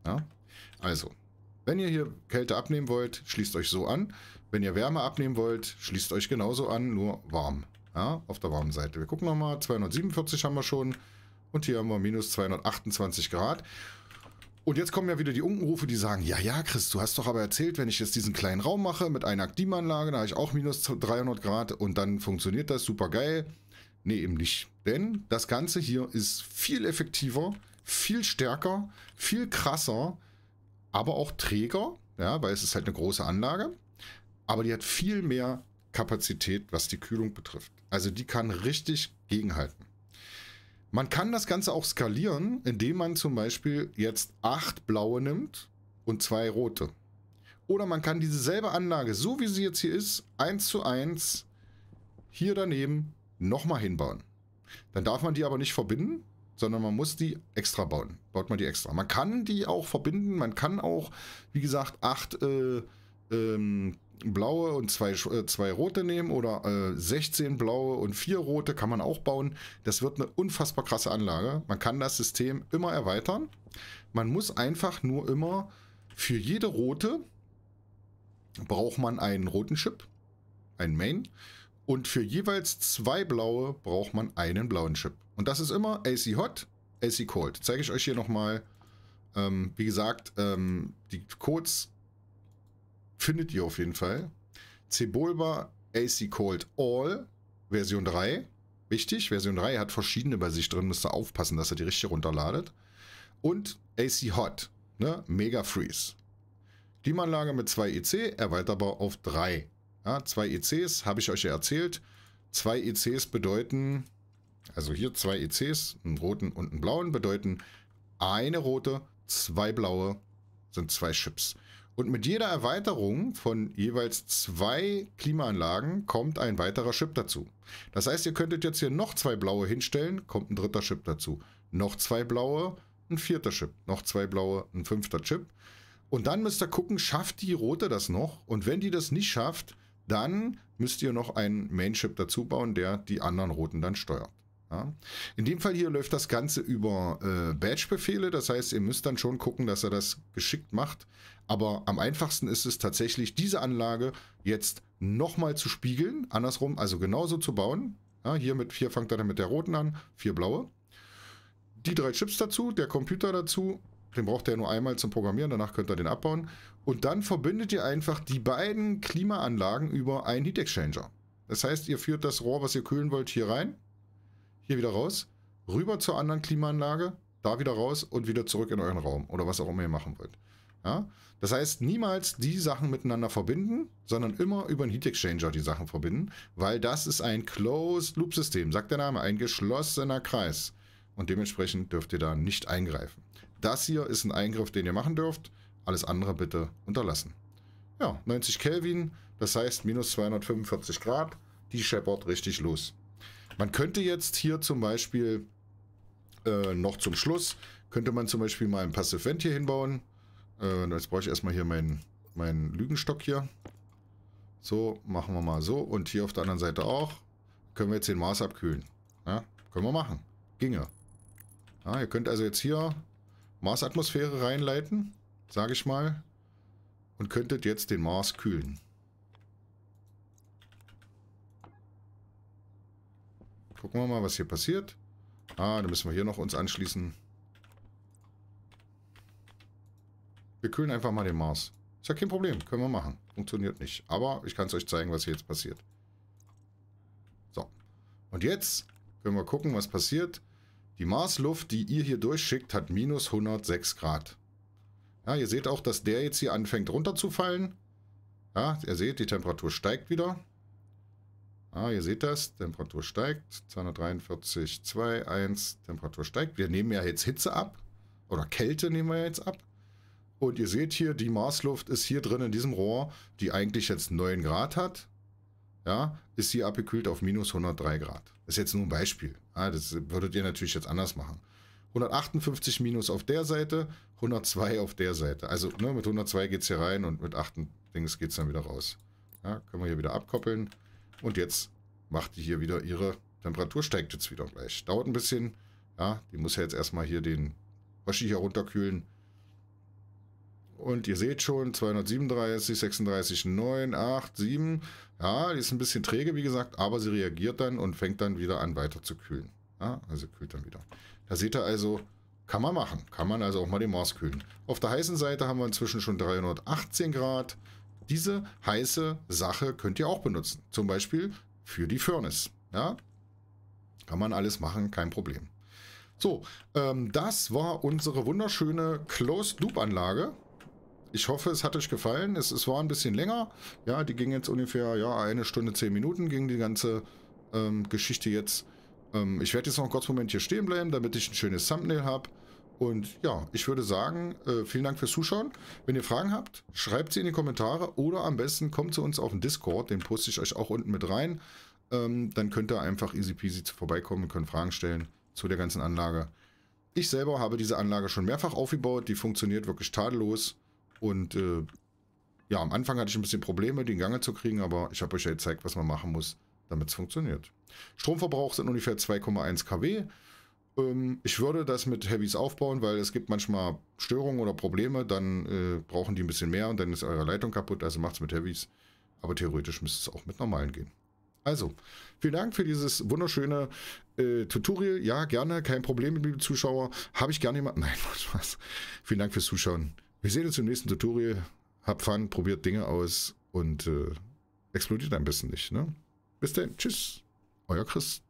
Ja? Also, wenn ihr hier Kälte abnehmen wollt, schließt euch so an. Wenn ihr Wärme abnehmen wollt, schließt euch genauso an, nur warm. Ja, auf der warmen Seite. Wir gucken nochmal, 247 haben wir schon und hier haben wir minus 228 Grad. Und jetzt kommen ja wieder die Unkenrufe, die sagen, ja, ja, Chris, du hast doch aber erzählt, wenn ich jetzt diesen kleinen Raum mache mit einer Klimaanlage, da habe ich auch minus 300 Grad und dann funktioniert das super geil. Nee, eben nicht. Denn das Ganze hier ist viel effektiver, viel stärker, viel krasser, aber auch träger, ja, weil es ist halt eine große Anlage. Aber die hat viel mehr Kapazität, was die Kühlung betrifft. Also die kann richtig gegenhalten. Man kann das Ganze auch skalieren, indem man zum Beispiel jetzt acht blaue nimmt und zwei rote. Oder man kann dieselbe Anlage, so wie sie jetzt hier ist, eins zu eins hier daneben nochmal hinbauen. Dann darf man die aber nicht verbinden, sondern man muss die extra bauen. Baut man die extra. Man kann die auch verbinden, man kann auch, wie gesagt, acht äh, ähm, blaue und zwei, äh, zwei rote nehmen oder äh, 16 blaue und vier rote kann man auch bauen. Das wird eine unfassbar krasse Anlage. Man kann das System immer erweitern. Man muss einfach nur immer für jede rote braucht man einen roten Chip, einen Main. Und für jeweils zwei blaue braucht man einen blauen Chip. Und das ist immer AC Hot, AC Cold. Zeige ich euch hier nochmal. Ähm, wie gesagt, ähm, die Codes findet ihr auf jeden Fall. Cebolba AC Cold All Version 3. Wichtig, Version 3 hat verschiedene bei sich drin, müsst ihr aufpassen, dass ihr die richtige runterladet. Und AC Hot, ne? Mega Freeze. Klimaanlage mit 2 EC, erweiterbar auf 3. Ja, ECs e habe ich euch ja erzählt. 2 ECs bedeuten, also hier 2 ECs, einen roten und einen blauen, bedeuten eine rote, zwei blaue sind zwei Chips. Und mit jeder Erweiterung von jeweils zwei Klimaanlagen kommt ein weiterer Chip dazu. Das heißt, ihr könntet jetzt hier noch zwei blaue hinstellen, kommt ein dritter Chip dazu. Noch zwei blaue, ein vierter Chip. Noch zwei blaue, ein fünfter Chip. Und dann müsst ihr gucken, schafft die rote das noch? Und wenn die das nicht schafft, dann müsst ihr noch einen Main-Chip dazu bauen, der die anderen roten dann steuert. Ja. In dem Fall hier läuft das Ganze über äh, Badge-Befehle. Das heißt, ihr müsst dann schon gucken, dass er das geschickt macht. Aber am einfachsten ist es tatsächlich, diese Anlage jetzt nochmal zu spiegeln. Andersrum, also genauso zu bauen. Ja, hier, mit, hier fangt er dann mit der roten an, vier blaue. Die drei Chips dazu, der Computer dazu. Den braucht er nur einmal zum Programmieren, danach könnt ihr den abbauen. Und dann verbindet ihr einfach die beiden Klimaanlagen über einen Heat Exchanger. Das heißt, ihr führt das Rohr, was ihr kühlen wollt, hier rein hier wieder raus, rüber zur anderen Klimaanlage, da wieder raus und wieder zurück in euren Raum oder was auch immer ihr machen wollt. Ja? Das heißt, niemals die Sachen miteinander verbinden, sondern immer über einen Heat Exchanger die Sachen verbinden, weil das ist ein Closed Loop System, sagt der Name, ein geschlossener Kreis. Und dementsprechend dürft ihr da nicht eingreifen. Das hier ist ein Eingriff, den ihr machen dürft. Alles andere bitte unterlassen. Ja, 90 Kelvin, das heißt minus 245 Grad. Die scheppert richtig los. Man könnte jetzt hier zum Beispiel äh, noch zum Schluss, könnte man zum Beispiel mal ein Passive Vent hier hinbauen. Äh, jetzt brauche ich erstmal hier meinen mein Lügenstock hier. So, machen wir mal so. Und hier auf der anderen Seite auch. Können wir jetzt den Mars abkühlen. Ja, können wir machen. Ginge. Ja, ihr könnt also jetzt hier Marsatmosphäre reinleiten, sage ich mal. Und könntet jetzt den Mars kühlen. Gucken wir mal, was hier passiert. Ah, dann müssen wir hier noch uns anschließen. Wir kühlen einfach mal den Mars. Ist ja kein Problem. Können wir machen. Funktioniert nicht. Aber ich kann es euch zeigen, was hier jetzt passiert. So. Und jetzt können wir gucken, was passiert. Die Marsluft, die ihr hier durchschickt, hat minus 106 Grad. Ja, ihr seht auch, dass der jetzt hier anfängt runterzufallen. Ja, ihr seht, die Temperatur steigt wieder. Ah, ihr seht das, Temperatur steigt, 243, 2, 1, Temperatur steigt. Wir nehmen ja jetzt Hitze ab, oder Kälte nehmen wir jetzt ab. Und ihr seht hier, die Marsluft ist hier drin in diesem Rohr, die eigentlich jetzt 9 Grad hat, ja, ist hier abgekühlt auf minus 103 Grad. Ist jetzt nur ein Beispiel. Ah, das würdet ihr natürlich jetzt anders machen. 158 minus auf der Seite, 102 auf der Seite. Also ne, mit 102 geht es hier rein und mit 8 Dings geht es dann wieder raus. Ja, können wir hier wieder abkoppeln. Und jetzt macht die hier wieder ihre Temperatur, steigt jetzt wieder gleich. Dauert ein bisschen. Ja, die muss ja jetzt erstmal hier den Waschi hier runterkühlen. Und ihr seht schon, 237, 36, 9, 8, 7. Ja, die ist ein bisschen träge, wie gesagt, aber sie reagiert dann und fängt dann wieder an, weiter zu kühlen. Ja, also kühlt dann wieder. Da seht ihr also, kann man machen. Kann man also auch mal den Mars kühlen. Auf der heißen Seite haben wir inzwischen schon 318 Grad. Diese heiße Sache könnt ihr auch benutzen. Zum Beispiel für die Furnace. Ja? Kann man alles machen, kein Problem. So, ähm, das war unsere wunderschöne Closed-Loop-Anlage. Ich hoffe, es hat euch gefallen. Es, es, war ein bisschen länger. Ja, die ging jetzt ungefähr ja, eine Stunde, zehn Minuten, ging die ganze ähm, Geschichte jetzt. Ähm, ich werde jetzt noch einen kurzen Moment hier stehen bleiben, damit ich ein schönes Thumbnail habe. Und ja, ich würde sagen, äh, vielen Dank fürs Zuschauen. Wenn ihr Fragen habt, schreibt sie in die Kommentare oder am besten kommt zu uns auf den Discord, den poste ich euch auch unten mit rein. Ähm, dann könnt ihr einfach easy peasy vorbeikommen und könnt Fragen stellen zu der ganzen Anlage. Ich selber habe diese Anlage schon mehrfach aufgebaut, die funktioniert wirklich tadellos und äh, ja, am Anfang hatte ich ein bisschen Probleme, die in Gange zu kriegen, aber ich habe euch ja gezeigt, was man machen muss, damit es funktioniert. Stromverbrauch sind ungefähr 2,1 kW. Ähm, ich würde das mit Heavies aufbauen, weil es gibt manchmal Störungen oder Probleme, dann äh, brauchen die ein bisschen mehr und dann ist eure Leitung kaputt, also macht es mit Heavies. Aber theoretisch müsste es auch mit normalen gehen. Also, vielen Dank für dieses wunderschöne äh, Tutorial. Ja, gerne, kein Problem, liebe Zuschauer. Habe ich gerne jemanden. (laughs) Nein, was? Vielen Dank fürs Zuschauen. Wir sehen uns im nächsten Tutorial. Habt Fun, probiert Dinge aus und äh, explodiert ein bisschen nicht. Ne? Bis dann. Tschüss. Euer Chris.